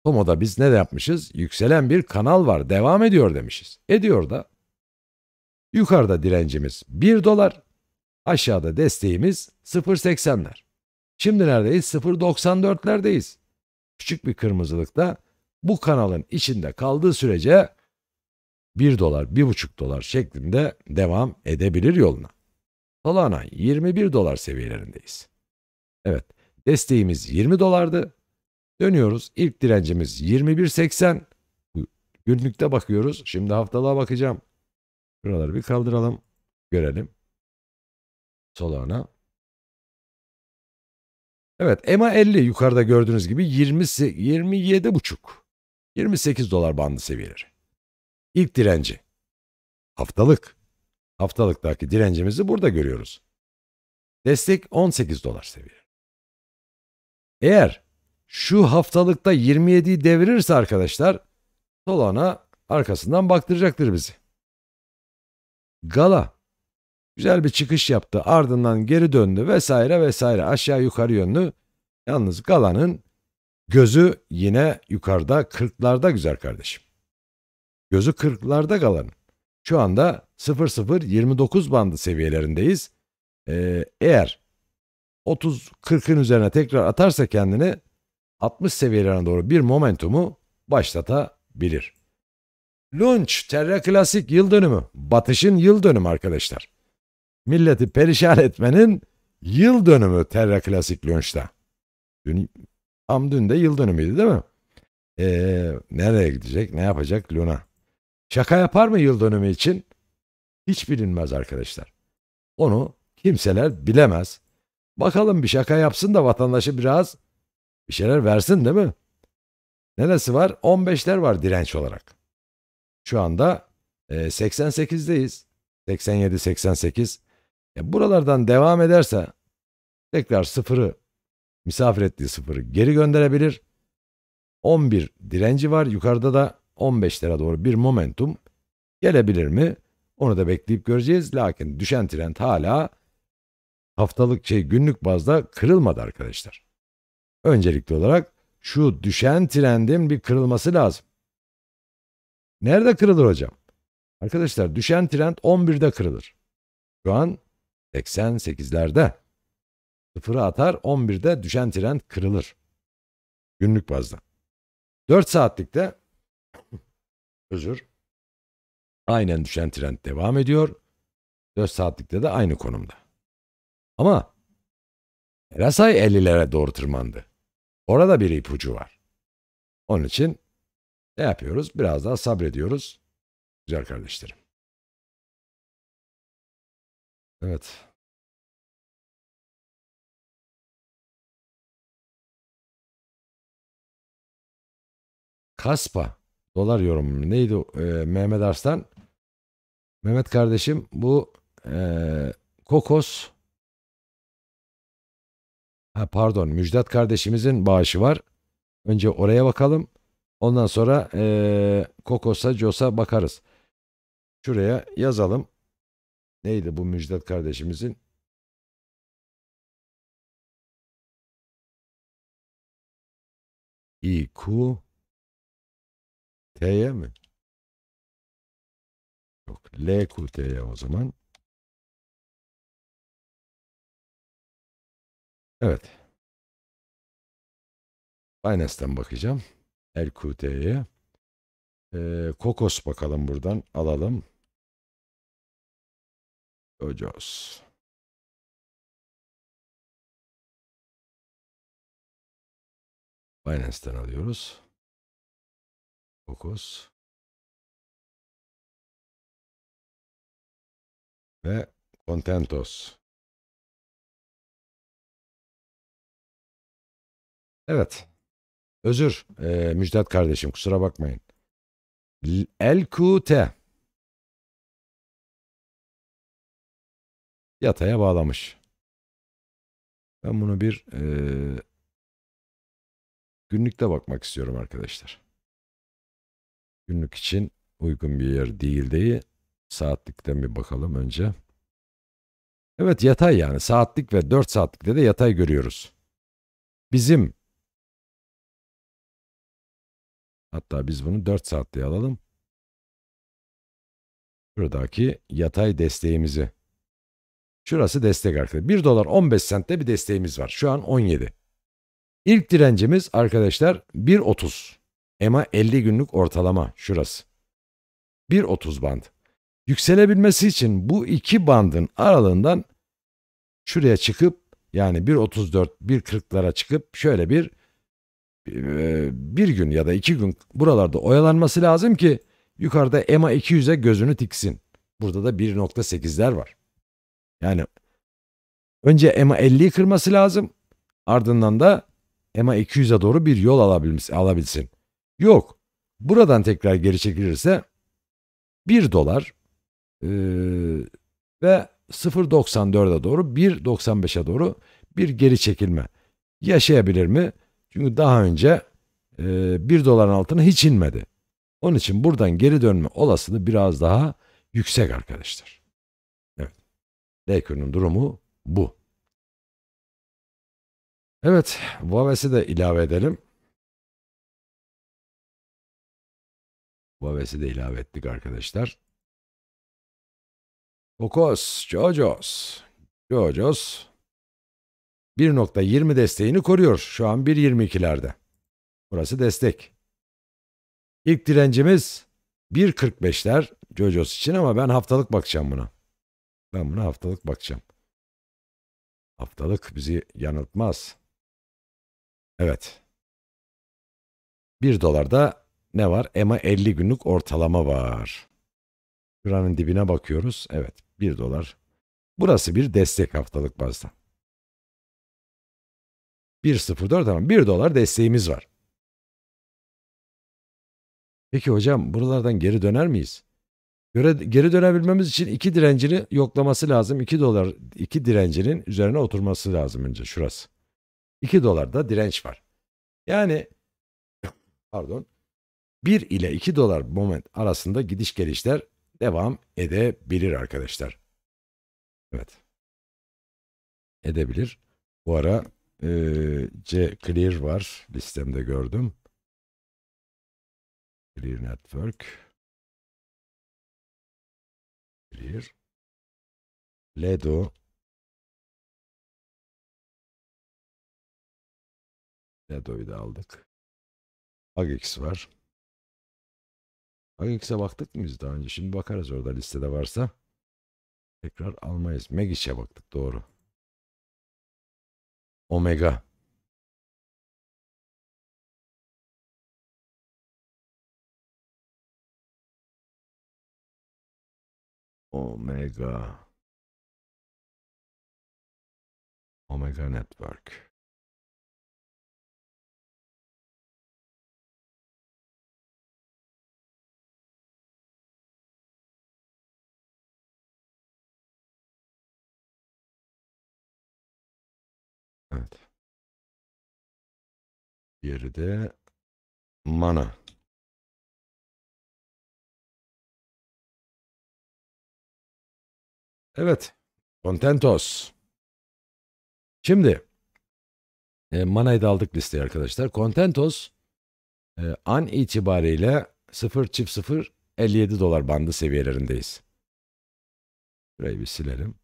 S2: Tomo'da biz ne yapmışız? Yükselen bir kanal var, devam ediyor demişiz. Ediyor da. Yukarıda direncimiz 1 dolar, aşağıda desteğimiz 0.80'ler. Şimdi neredeyiz? 0.94'lerdeyiz. Küçük bir kırmızılıkta bu kanalın içinde kaldığı sürece 1 dolar, 1,5 dolar şeklinde devam edebilir yoluna. Solana 21 dolar seviyelerindeyiz. Evet, desteğimiz 20 dolardı. Dönüyoruz. İlk direncimiz 21.80. Günlükte bakıyoruz. Şimdi
S1: haftalığa bakacağım. Şuraları bir kaldıralım. Görelim. Solana. Evet EMA 50 yukarıda gördüğünüz gibi
S2: 20, 27,5. 28 dolar bandı seviyeleri. İlk direnci. Haftalık. Haftalıktaki direncimizi burada görüyoruz. Destek 18 dolar seviye. Eğer şu haftalıkta 27'yi devirirse arkadaşlar Solana arkasından baktıracaktır bizi. Gala güzel bir çıkış yaptı ardından geri döndü vesaire vesaire aşağı yukarı yönlü. Yalnız Gala'nın gözü yine yukarıda 40'larda güzel kardeşim. Gözü 40'larda Gala'nın. Şu anda 00-29 bandı seviyelerindeyiz. Ee, eğer 30-40'ın üzerine tekrar atarsa kendini 60 seviyelerine doğru bir momentumu başlatabilir. Lunch, Terra Klasik yıl dönümü. Batış'ın yıl dönümü arkadaşlar. Milleti perişan etmenin yıl dönümü Terra Klasik Lunch'ta. Dün, tam dün de yıl dönümüydü değil mi? Ee, nereye gidecek, ne yapacak Luna? Şaka yapar mı yıl dönümü için? Hiç bilinmez arkadaşlar. Onu kimseler bilemez. Bakalım bir şaka yapsın da vatandaşı biraz bir şeyler versin değil mi? Neresi var? 15'ler var direnç olarak. Şu anda e, 88'deyiz. 87, 88. Ya buralardan devam ederse tekrar sıfırı misafir ettiği sıfırı geri gönderebilir. 11 direnci var. Yukarıda da 15 lira doğru bir momentum gelebilir mi? Onu da bekleyip göreceğiz. Lakin düşen trend hala haftalık şey günlük bazda kırılmadı arkadaşlar. Öncelikli olarak şu düşen trendin bir kırılması lazım. Nerede kırılır hocam? Arkadaşlar düşen trend 11'de kırılır. Şu an 88'lerde. Sıfırı atar 11'de düşen trend kırılır. Günlük bazda. 4 saatlikte özür aynen düşen trend devam ediyor. 4 saatlikte de aynı konumda. Ama her ay 50'lere doğru tırmandı. Orada bir
S1: ipucu var. Onun için ne yapıyoruz? Biraz daha sabrediyoruz. Güzel kardeşlerim. Evet. Kaspa dolar yorumu neydi ee, Mehmet
S2: Arslan? Mehmet kardeşim bu ee, kokos Ha pardon Müjdat kardeşimizin bağışı var. Önce oraya bakalım. Ondan sonra ee, Kokos'a, Jos'a bakarız.
S1: Şuraya yazalım. Neydi bu Müjdat kardeşimizin? IQ T'ye mi? Yok. LQT'ye o zaman. Evet. Binance'den bakacağım. LQT'ye. Ee, Kokos bakalım buradan alalım. Öcos. Binance'den alıyoruz. Kokos. Ve Contentos. Evet. Özür ee, Müjdat kardeşim kusura bakmayın. Elkute. Yataya bağlamış. Ben bunu bir ee, günlükte bakmak istiyorum arkadaşlar. Günlük için uygun bir
S2: yer değil değil. Saatlikten bir bakalım önce. Evet yatay yani
S1: saatlik ve 4 saatlikte de yatay görüyoruz. Bizim Hatta biz bunu 4 saat diye alalım. Şuradaki yatay desteğimizi. Şurası destek
S2: arkadaşlar. 1 dolar 15 sentte bir desteğimiz var. Şu an 17. İlk direncimiz arkadaşlar 1.30. EMA 50 günlük ortalama şurası. 1.30 band. Yükselebilmesi için bu iki bandın aralığından şuraya çıkıp yani 1.34 1.40'lara çıkıp şöyle bir ee, bir gün ya da iki gün buralarda oyalanması lazım ki yukarıda EMA 200'e gözünü tiksin. Burada da 1.8'ler var. Yani önce EMA 50'yi kırması lazım. Ardından da EMA 200'e doğru bir yol alabilsin. Yok. Buradan tekrar geri çekilirse 1 dolar e, ve 0.94'e doğru 1.95'e doğru bir geri çekilme yaşayabilir mi? Çünkü daha önce e, 1 doların altına hiç inmedi. Onun için buradan geri dönme olasılığı biraz daha yüksek arkadaşlar. Evet. Laker'ın durumu
S1: bu. Evet, Vaves'i de ilave edelim. Vaves'i de ilave ettik arkadaşlar. Kokos, Jojos,
S2: Jojos 1.20 desteğini koruyor. Şu an 1.22'lerde. Burası destek. İlk direncimiz 1.45'ler Jojos için ama ben haftalık bakacağım buna. Ben buna haftalık bakacağım.
S1: Haftalık bizi yanıltmaz. Evet. 1 dolarda ne var? EMA 50 günlük ortalama var.
S2: Şuranın dibine bakıyoruz. Evet 1 dolar. Burası bir destek haftalık
S1: bazda. 1.04 tamam 1 dolar desteğimiz var. Peki hocam buralardan geri döner miyiz?
S2: Göre, geri dönebilmemiz için iki direncini yoklaması lazım. 2 dolar iki direncinin üzerine oturması lazım önce şurası. 2 dolarda direnç var. Yani pardon 1 ile 2 dolar moment arasında gidiş gelişler devam edebilir arkadaşlar. Evet.
S1: Edebilir. Bu ara ee, C Clear var. Listemde gördüm. Clear Network. Clear. Ledo. Ledo'yu da aldık. Agex var. Agex'e baktık mı biz daha önce? Şimdi bakarız orada listede varsa. Tekrar almayız. Megiç'e baktık doğru. omega omega omega network Diğeri de mana. Evet. Contentos. Şimdi e, manayı da aldık listeye arkadaşlar. Contentos
S2: e, an itibariyle 0 çift 0 57 dolar bandı
S1: seviyelerindeyiz. Burayı bir silelim.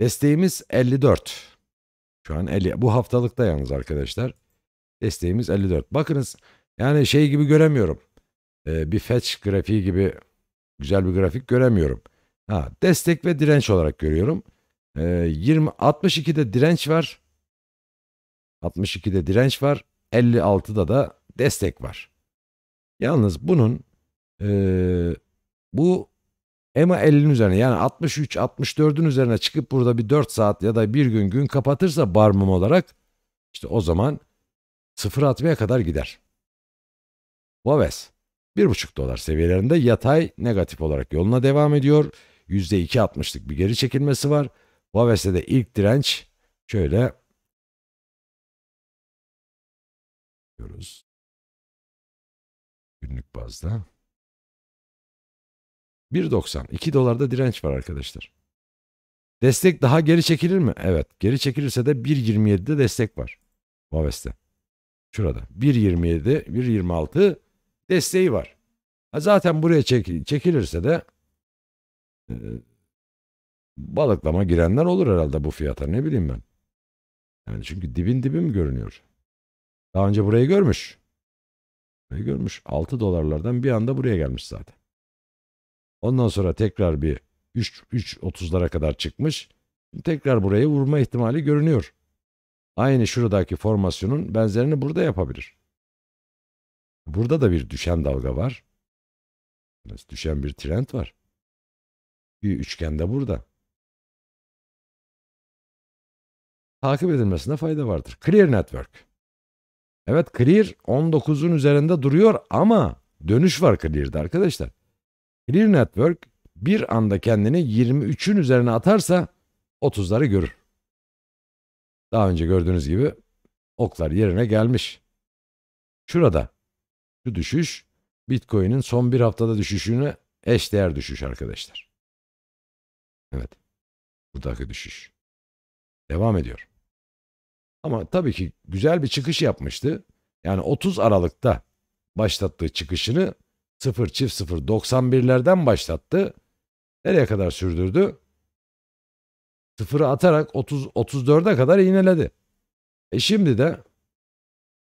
S1: Desteğimiz 54.
S2: Şu an 50. Bu haftalıkta yalnız arkadaşlar. Desteğimiz 54. Bakınız yani şey gibi göremiyorum. Ee, bir fetch grafiği gibi güzel bir grafik göremiyorum. Ha, destek ve direnç olarak görüyorum. Ee, 20 62'de direnç var. 62'de direnç var. 56'da da destek var. Yalnız bunun e, bu ama 50'nin üzerine yani 63-64'ün üzerine çıkıp burada bir 4 saat ya da bir gün gün kapatırsa barmum olarak işte o zaman sıfır atmaya kadar gider. Waves 1,5 dolar seviyelerinde yatay negatif olarak yoluna devam ediyor.
S1: %2.60'lık bir geri çekilmesi var. Waves'te de ilk direnç şöyle diyoruz. Günlük bazda 1.90 2
S2: dolarda direnç var arkadaşlar. Destek daha geri çekilir mi? Evet. Geri çekilirse de 1.27'de destek var. Maves'te. Şurada. 1.27, 1.26 desteği var. Ha zaten buraya çek çekilirse de e, balıklama girenler olur herhalde bu fiyata. Ne bileyim ben. Yani çünkü dibin dibi mi görünüyor? Daha önce burayı görmüş. Burayı görmüş. 6 dolarlardan bir anda buraya gelmiş zaten. Ondan sonra tekrar bir 3.30'lara kadar çıkmış. Tekrar buraya vurma ihtimali görünüyor. Aynı şuradaki formasyonun benzerini burada yapabilir.
S1: Burada da bir düşen dalga var. Düşen bir trend var. Bir üçgen de burada. Takip edilmesinde fayda vardır. Clear Network. Evet Clear 19'un üzerinde
S2: duruyor ama dönüş var Clear'de arkadaşlar. Clear Network bir anda kendini 23'ün üzerine atarsa 30'ları görür. Daha önce gördüğünüz gibi oklar yerine gelmiş. Şurada şu düşüş Bitcoin'in son bir haftada düşüşüne eşdeğer düşüş arkadaşlar. Evet. Buradaki düşüş. Devam ediyor. Ama tabii ki güzel bir çıkış yapmıştı. Yani 30 Aralık'ta başlattığı çıkışını 0 çift 0 91'lerden başlattı. Nereye kadar sürdürdü? 0'ı atarak 30 34'e kadar iğneledi. E şimdi de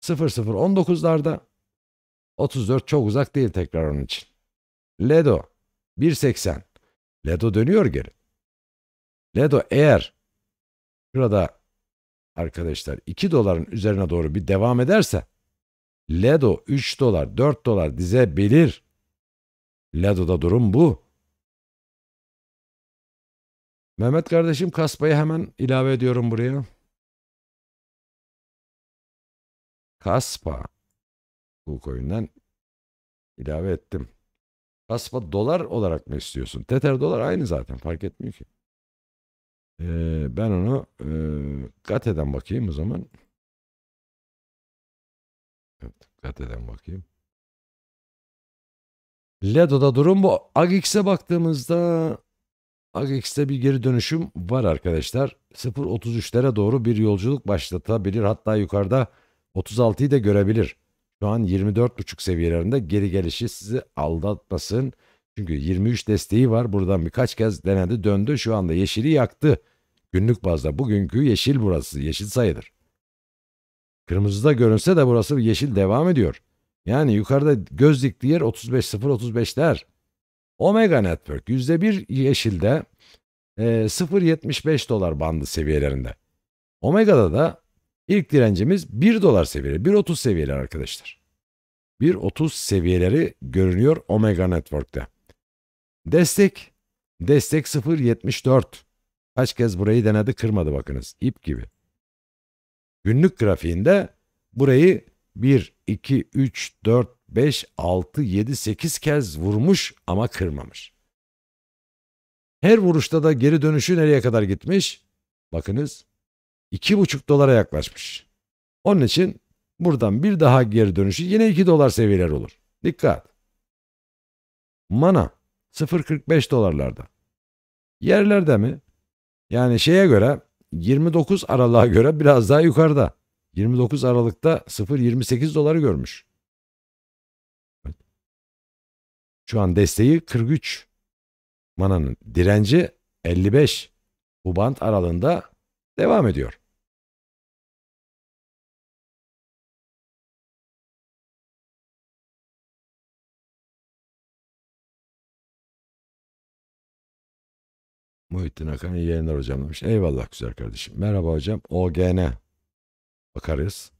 S2: 0 0 19'larda 34 çok uzak değil tekrar onun için. Ledo 1.80. Ledo dönüyor geri. Ledo eğer şurada arkadaşlar 2 doların üzerine doğru bir devam ederse Ledo 3 dolar 4 dolar dize belir. Lado'da durum bu.
S1: Mehmet kardeşim kaspayı hemen ilave ediyorum buraya. Kaspa bu koyundan ilave ettim. Kaspa dolar olarak mı istiyorsun? Tether dolar aynı zaten fark etmiyor ki. Ee, ben onu e, Gate'den bakayım o zaman. Evet, Gate'den bakayım. Ledo'da durum bu. AGX'e baktığımızda
S2: AGX'te bir geri dönüşüm var arkadaşlar. 0.33'lere doğru bir yolculuk başlatabilir. Hatta yukarıda 36'yı da görebilir. Şu an 24.5 seviyelerinde geri gelişi sizi aldatmasın. Çünkü 23 desteği var. Buradan birkaç kez denedi döndü. Şu anda yeşili yaktı. Günlük bazda bugünkü yeşil burası. Yeşil sayıdır. Kırmızıda görünse de burası yeşil devam ediyor. Yani yukarıda göz diktiği yer 35.035'ler. Omega Network %1 yeşilde e, 0.75 dolar bandı seviyelerinde. Omega'da da ilk direncimiz 1 dolar seviyeleri, 1.30 seviyeler arkadaşlar. 1.30 seviyeleri görünüyor Omega Network'te. Destek, destek 0.74. Kaç kez burayı denedi kırmadı bakınız. ip gibi. Günlük grafiğinde burayı 1, 2, 3, 4, 5, 6, 7, 8 kez vurmuş ama kırmamış. Her vuruşta da geri dönüşü nereye kadar gitmiş? Bakınız 2,5 dolara yaklaşmış. Onun için buradan bir daha geri dönüşü yine 2 dolar seviyeler olur. Dikkat! Mana 0,45 dolarlarda. Yerlerde mi? Yani şeye göre 29 aralığa göre biraz daha yukarıda. 29 Aralık'ta 0.28 doları görmüş. Şu an desteği 43. Mananın
S1: direnci 55. Bu band aralığında devam ediyor. Muhittin Akan iyi yayınlar hocam demiş. Eyvallah güzel kardeşim. Merhaba hocam. OGN
S2: Bakarız.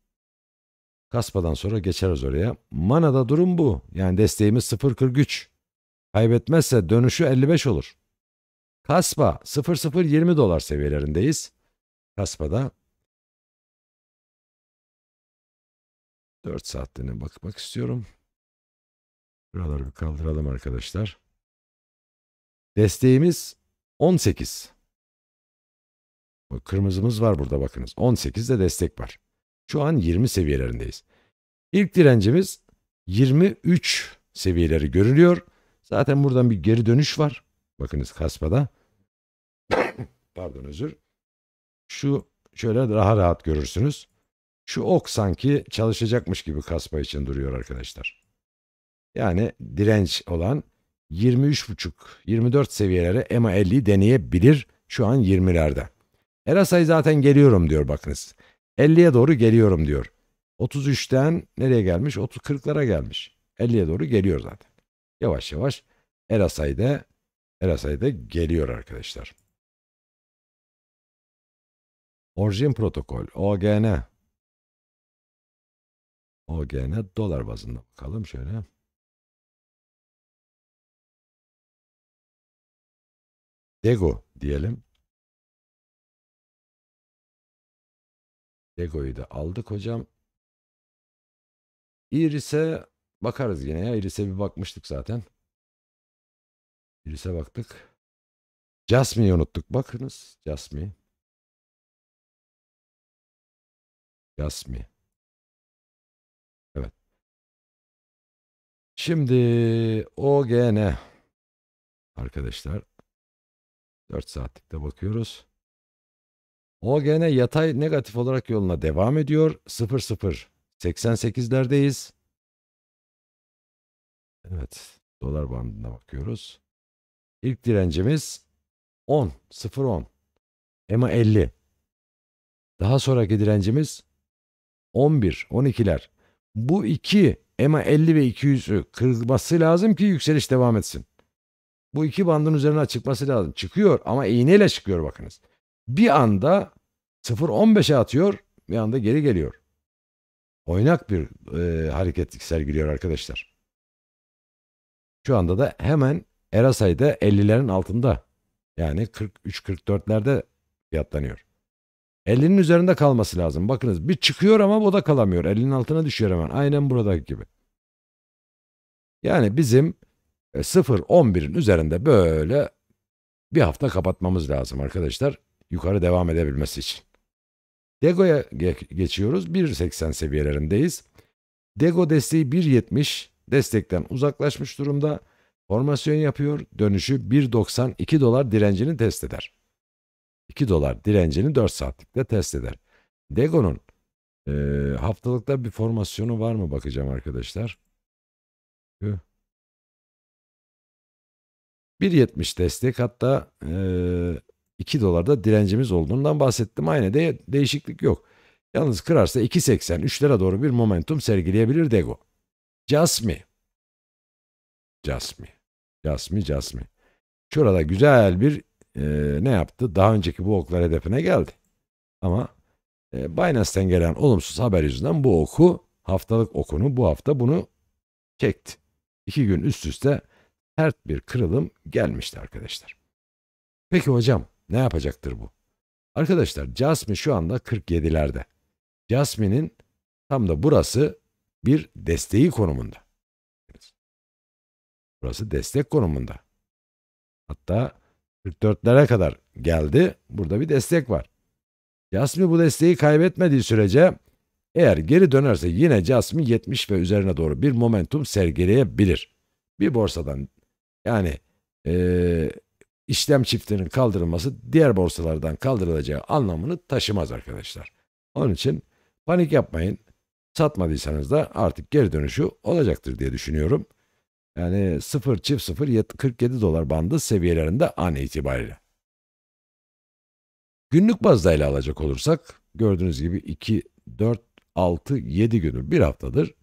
S2: Kaspadan sonra geçeriz oraya. Mana'da durum bu. Yani desteğimiz 0.43. Kaybetmezse dönüşü 55 olur.
S1: Kaspa 0.020 dolar seviyelerindeyiz. Kaspa'da 4 saatliğine bakmak istiyorum. Buraları bir kaldıralım arkadaşlar. Desteğimiz 18. Kırmızımız var burada bakınız.
S2: 18'de destek var. Şu an 20 seviyelerindeyiz. İlk direncimiz 23 seviyeleri görülüyor. Zaten buradan bir geri dönüş var. Bakınız kaspada. Pardon özür. Şu şöyle daha rahat görürsünüz. Şu ok sanki çalışacakmış gibi kaspa için duruyor arkadaşlar. Yani direnç olan 23.5 24 seviyeleri EMA 50 deneyebilir. Şu an 20'lerde. Erasay zaten geliyorum diyor bakınız. 50'ye doğru geliyorum diyor. 33'ten nereye gelmiş? 30 40'lara gelmiş. 50'ye doğru geliyor zaten. Yavaş yavaş Erasay'da Erasay'da
S1: geliyor arkadaşlar. Orjin protokol OGN OGN dolar bazında bakalım şöyle. Dego diyelim. Lego'yu da aldık hocam. Iris'e bakarız yine ya. Iris'e bir bakmıştık zaten. Iris'e baktık. Jasmine'i unuttuk. Bakınız Jasmine. Jasmine. Evet. Şimdi OGN arkadaşlar
S2: 4 saatlikte bakıyoruz. O gene yatay negatif olarak yoluna devam ediyor. 0-0. 88'lerdeyiz.
S1: Evet. Dolar bandına bakıyoruz. İlk direncimiz 10. 0-10. EMA 50. Daha sonraki
S2: direncimiz 11. 12'ler. Bu iki EMA 50 ve 200'ü kırılması lazım ki yükseliş devam etsin. Bu iki bandın üzerine çıkması lazım. Çıkıyor ama iğneyle çıkıyor bakınız bir anda 0 15'e atıyor bir anda geri geliyor. Oynak bir e, hareketlik sergiliyor arkadaşlar. Şu anda da hemen Erasay'da 50'lerin altında yani 43-44'lerde fiyatlanıyor. 50'nin üzerinde kalması lazım. Bakınız bir çıkıyor ama o da kalamıyor. 50'nin altına düşüyor hemen. Aynen buradaki gibi. Yani bizim 0-11'in e, üzerinde böyle bir hafta kapatmamız lazım arkadaşlar yukarı devam edebilmesi için. Dego'ya geçiyoruz. 1.80 seviyelerindeyiz. Dego desteği 1.70 destekten uzaklaşmış durumda. Formasyon yapıyor. Dönüşü 1.92 dolar direncini test eder. 2 dolar direncini 4 saatlikte test eder. Dego'nun e, haftalıkta bir formasyonu var mı bakacağım arkadaşlar. 1.70 destek hatta e, 2 dolarda direncimiz olduğundan bahsettim. Aynı de değişiklik yok. Yalnız kırarsa 2.80 3 lira doğru bir momentum sergileyebilir Dego. Jasmi. Jasmi. Jasmi, Jasmi. Şurada güzel bir e, ne yaptı? Daha önceki bu oklar hedefine geldi. Ama e, Binance'ten gelen olumsuz haber yüzünden bu oku haftalık okunu bu hafta bunu çekti. İki gün üst üste sert bir kırılım gelmişti arkadaşlar. Peki hocam ne yapacaktır bu? Arkadaşlar Jasmine şu anda 47'lerde. Jasmine'in tam da burası bir desteği konumunda. Burası destek konumunda. Hatta 44'lere kadar geldi. Burada bir destek var. Jasmine bu desteği kaybetmediği sürece eğer geri dönerse yine Jasmine 70 ve üzerine doğru bir momentum sergileyebilir. Bir borsadan yani ee, işlem çiftinin kaldırılması diğer borsalardan kaldırılacağı anlamını taşımaz arkadaşlar. Onun için panik yapmayın. Satmadıysanız da artık geri dönüşü olacaktır diye düşünüyorum. Yani 0 çift 0 47 dolar bandı seviyelerinde an itibariyle. Günlük bazda ele alacak olursak gördüğünüz gibi 2, 4, 6, 7 gündür bir haftadır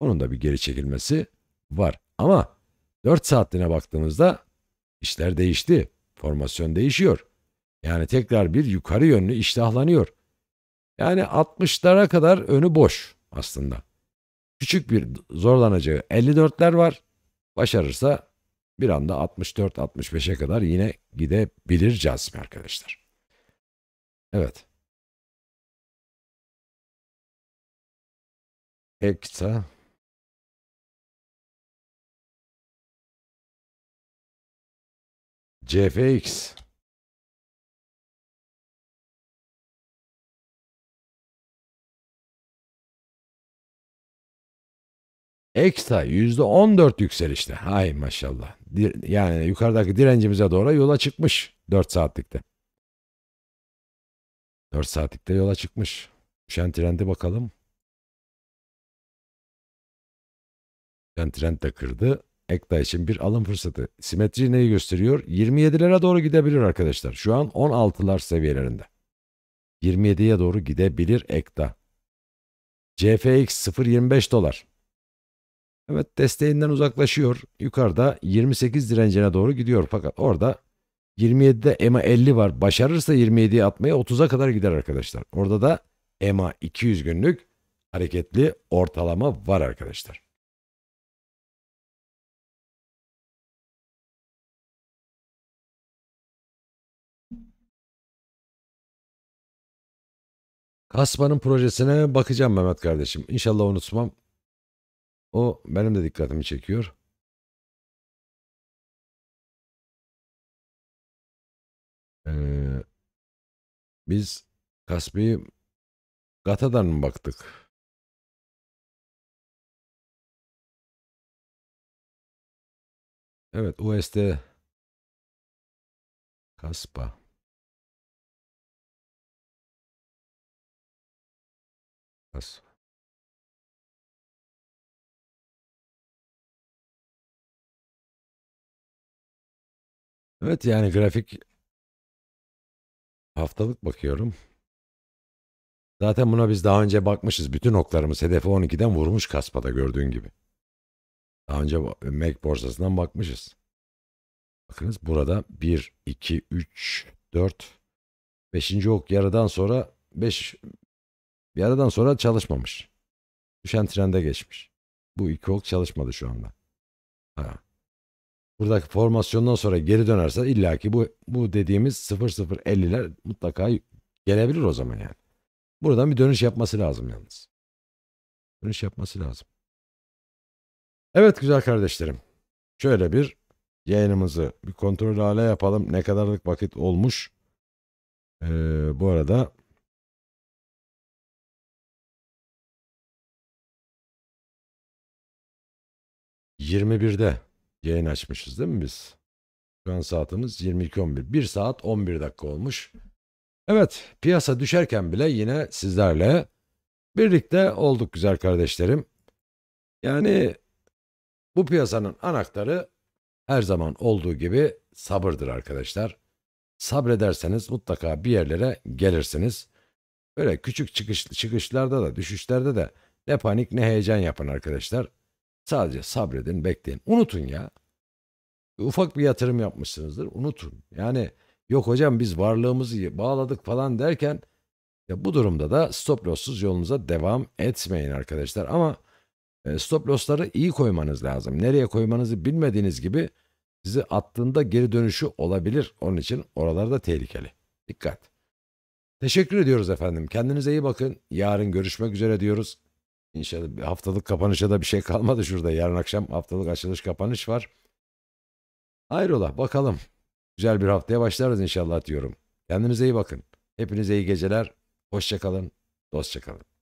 S2: onun da bir geri çekilmesi var. Ama 4 saatliğine baktığımızda İşler değişti. Formasyon değişiyor. Yani tekrar bir yukarı yönlü iştahlanıyor. Yani 60'lara kadar önü boş aslında. Küçük bir zorlanacağı 54'ler var. Başarırsa bir anda 64-65'e kadar yine
S1: gidebilir cazim arkadaşlar. Evet. Ekta CFX. Eksta %14 yükselişte. Hay maşallah. Yani yukarıdaki direncimize doğru yola çıkmış 4 saatlikte. 4 saatlikte yola çıkmış. Düşen trendi bakalım.
S2: Düşen trend de kırdı. Ekta için bir alım fırsatı. Simetri neyi gösteriyor? 27'lere doğru gidebilir arkadaşlar. Şu an 16'lar seviyelerinde. 27'ye doğru gidebilir Ekta. CFX 0.25 dolar. Evet desteğinden uzaklaşıyor. Yukarıda 28 direncine doğru gidiyor fakat orada 27'de EMA 50 var. Başarırsa 27'yi atmaya 30'a kadar gider arkadaşlar. Orada da
S1: EMA 200 günlük hareketli ortalama var arkadaşlar. Asma'nın projesine bakacağım Mehmet kardeşim. İnşallah unutmam. O benim de dikkatimi çekiyor. Ee, biz Kasbi Gata'dan mı baktık? Evet UST Kaspa. Faso Evet, yani grafik haftalık bakıyorum.
S2: Zaten buna biz daha önce bakmışız. Bütün oklarımız hedefi 12'den vurmuş kaspada gördüğün gibi. Daha önce Mac borsasından bakmışız. Bakınız burada 1, 2, 3, 4, 5. ok yarıdan sonra 5 bir aradan sonra çalışmamış. Düşen trende geçmiş. Bu iki ok çalışmadı şu anda. Ha. Buradaki formasyondan sonra geri dönerse illaki bu bu dediğimiz 0050'ler mutlaka gelebilir o zaman yani. Buradan bir dönüş yapması lazım yalnız. Dönüş yapması lazım. Evet güzel kardeşlerim. Şöyle bir yayınımızı bir kontrol hale yapalım. Ne
S1: kadarlık vakit olmuş. Ee, bu arada 21'de yayın açmışız değil mi biz? Şu an saatimiz 22.11.
S2: 1 saat 11 dakika olmuş. Evet piyasa düşerken bile yine sizlerle birlikte olduk güzel kardeşlerim. Yani bu piyasanın anahtarı her zaman olduğu gibi sabırdır arkadaşlar. Sabrederseniz mutlaka bir yerlere gelirsiniz. Böyle küçük çıkış, çıkışlarda da düşüşlerde de ne panik ne heyecan yapın arkadaşlar. Sadece sabredin, bekleyin. Unutun ya. Ufak bir yatırım yapmışsınızdır. Unutun. Yani yok hocam biz varlığımızı bağladık falan derken ya bu durumda da stop loss'suz yolunuza devam etmeyin arkadaşlar. Ama e, stop loss'ları iyi koymanız lazım. Nereye koymanızı bilmediğiniz gibi sizi attığında geri dönüşü olabilir. Onun için oralarda tehlikeli. Dikkat. Teşekkür ediyoruz efendim. Kendinize iyi bakın. Yarın görüşmek üzere diyoruz. İnşallah haftalık kapanışa da bir şey kalmadı şurada. Yarın akşam haftalık açılış kapanış var. Hayrola bakalım. Güzel bir haftaya
S1: başlarız inşallah diyorum. Kendinize iyi bakın. Hepinize iyi geceler. Hoşçakalın. Dostçakalın.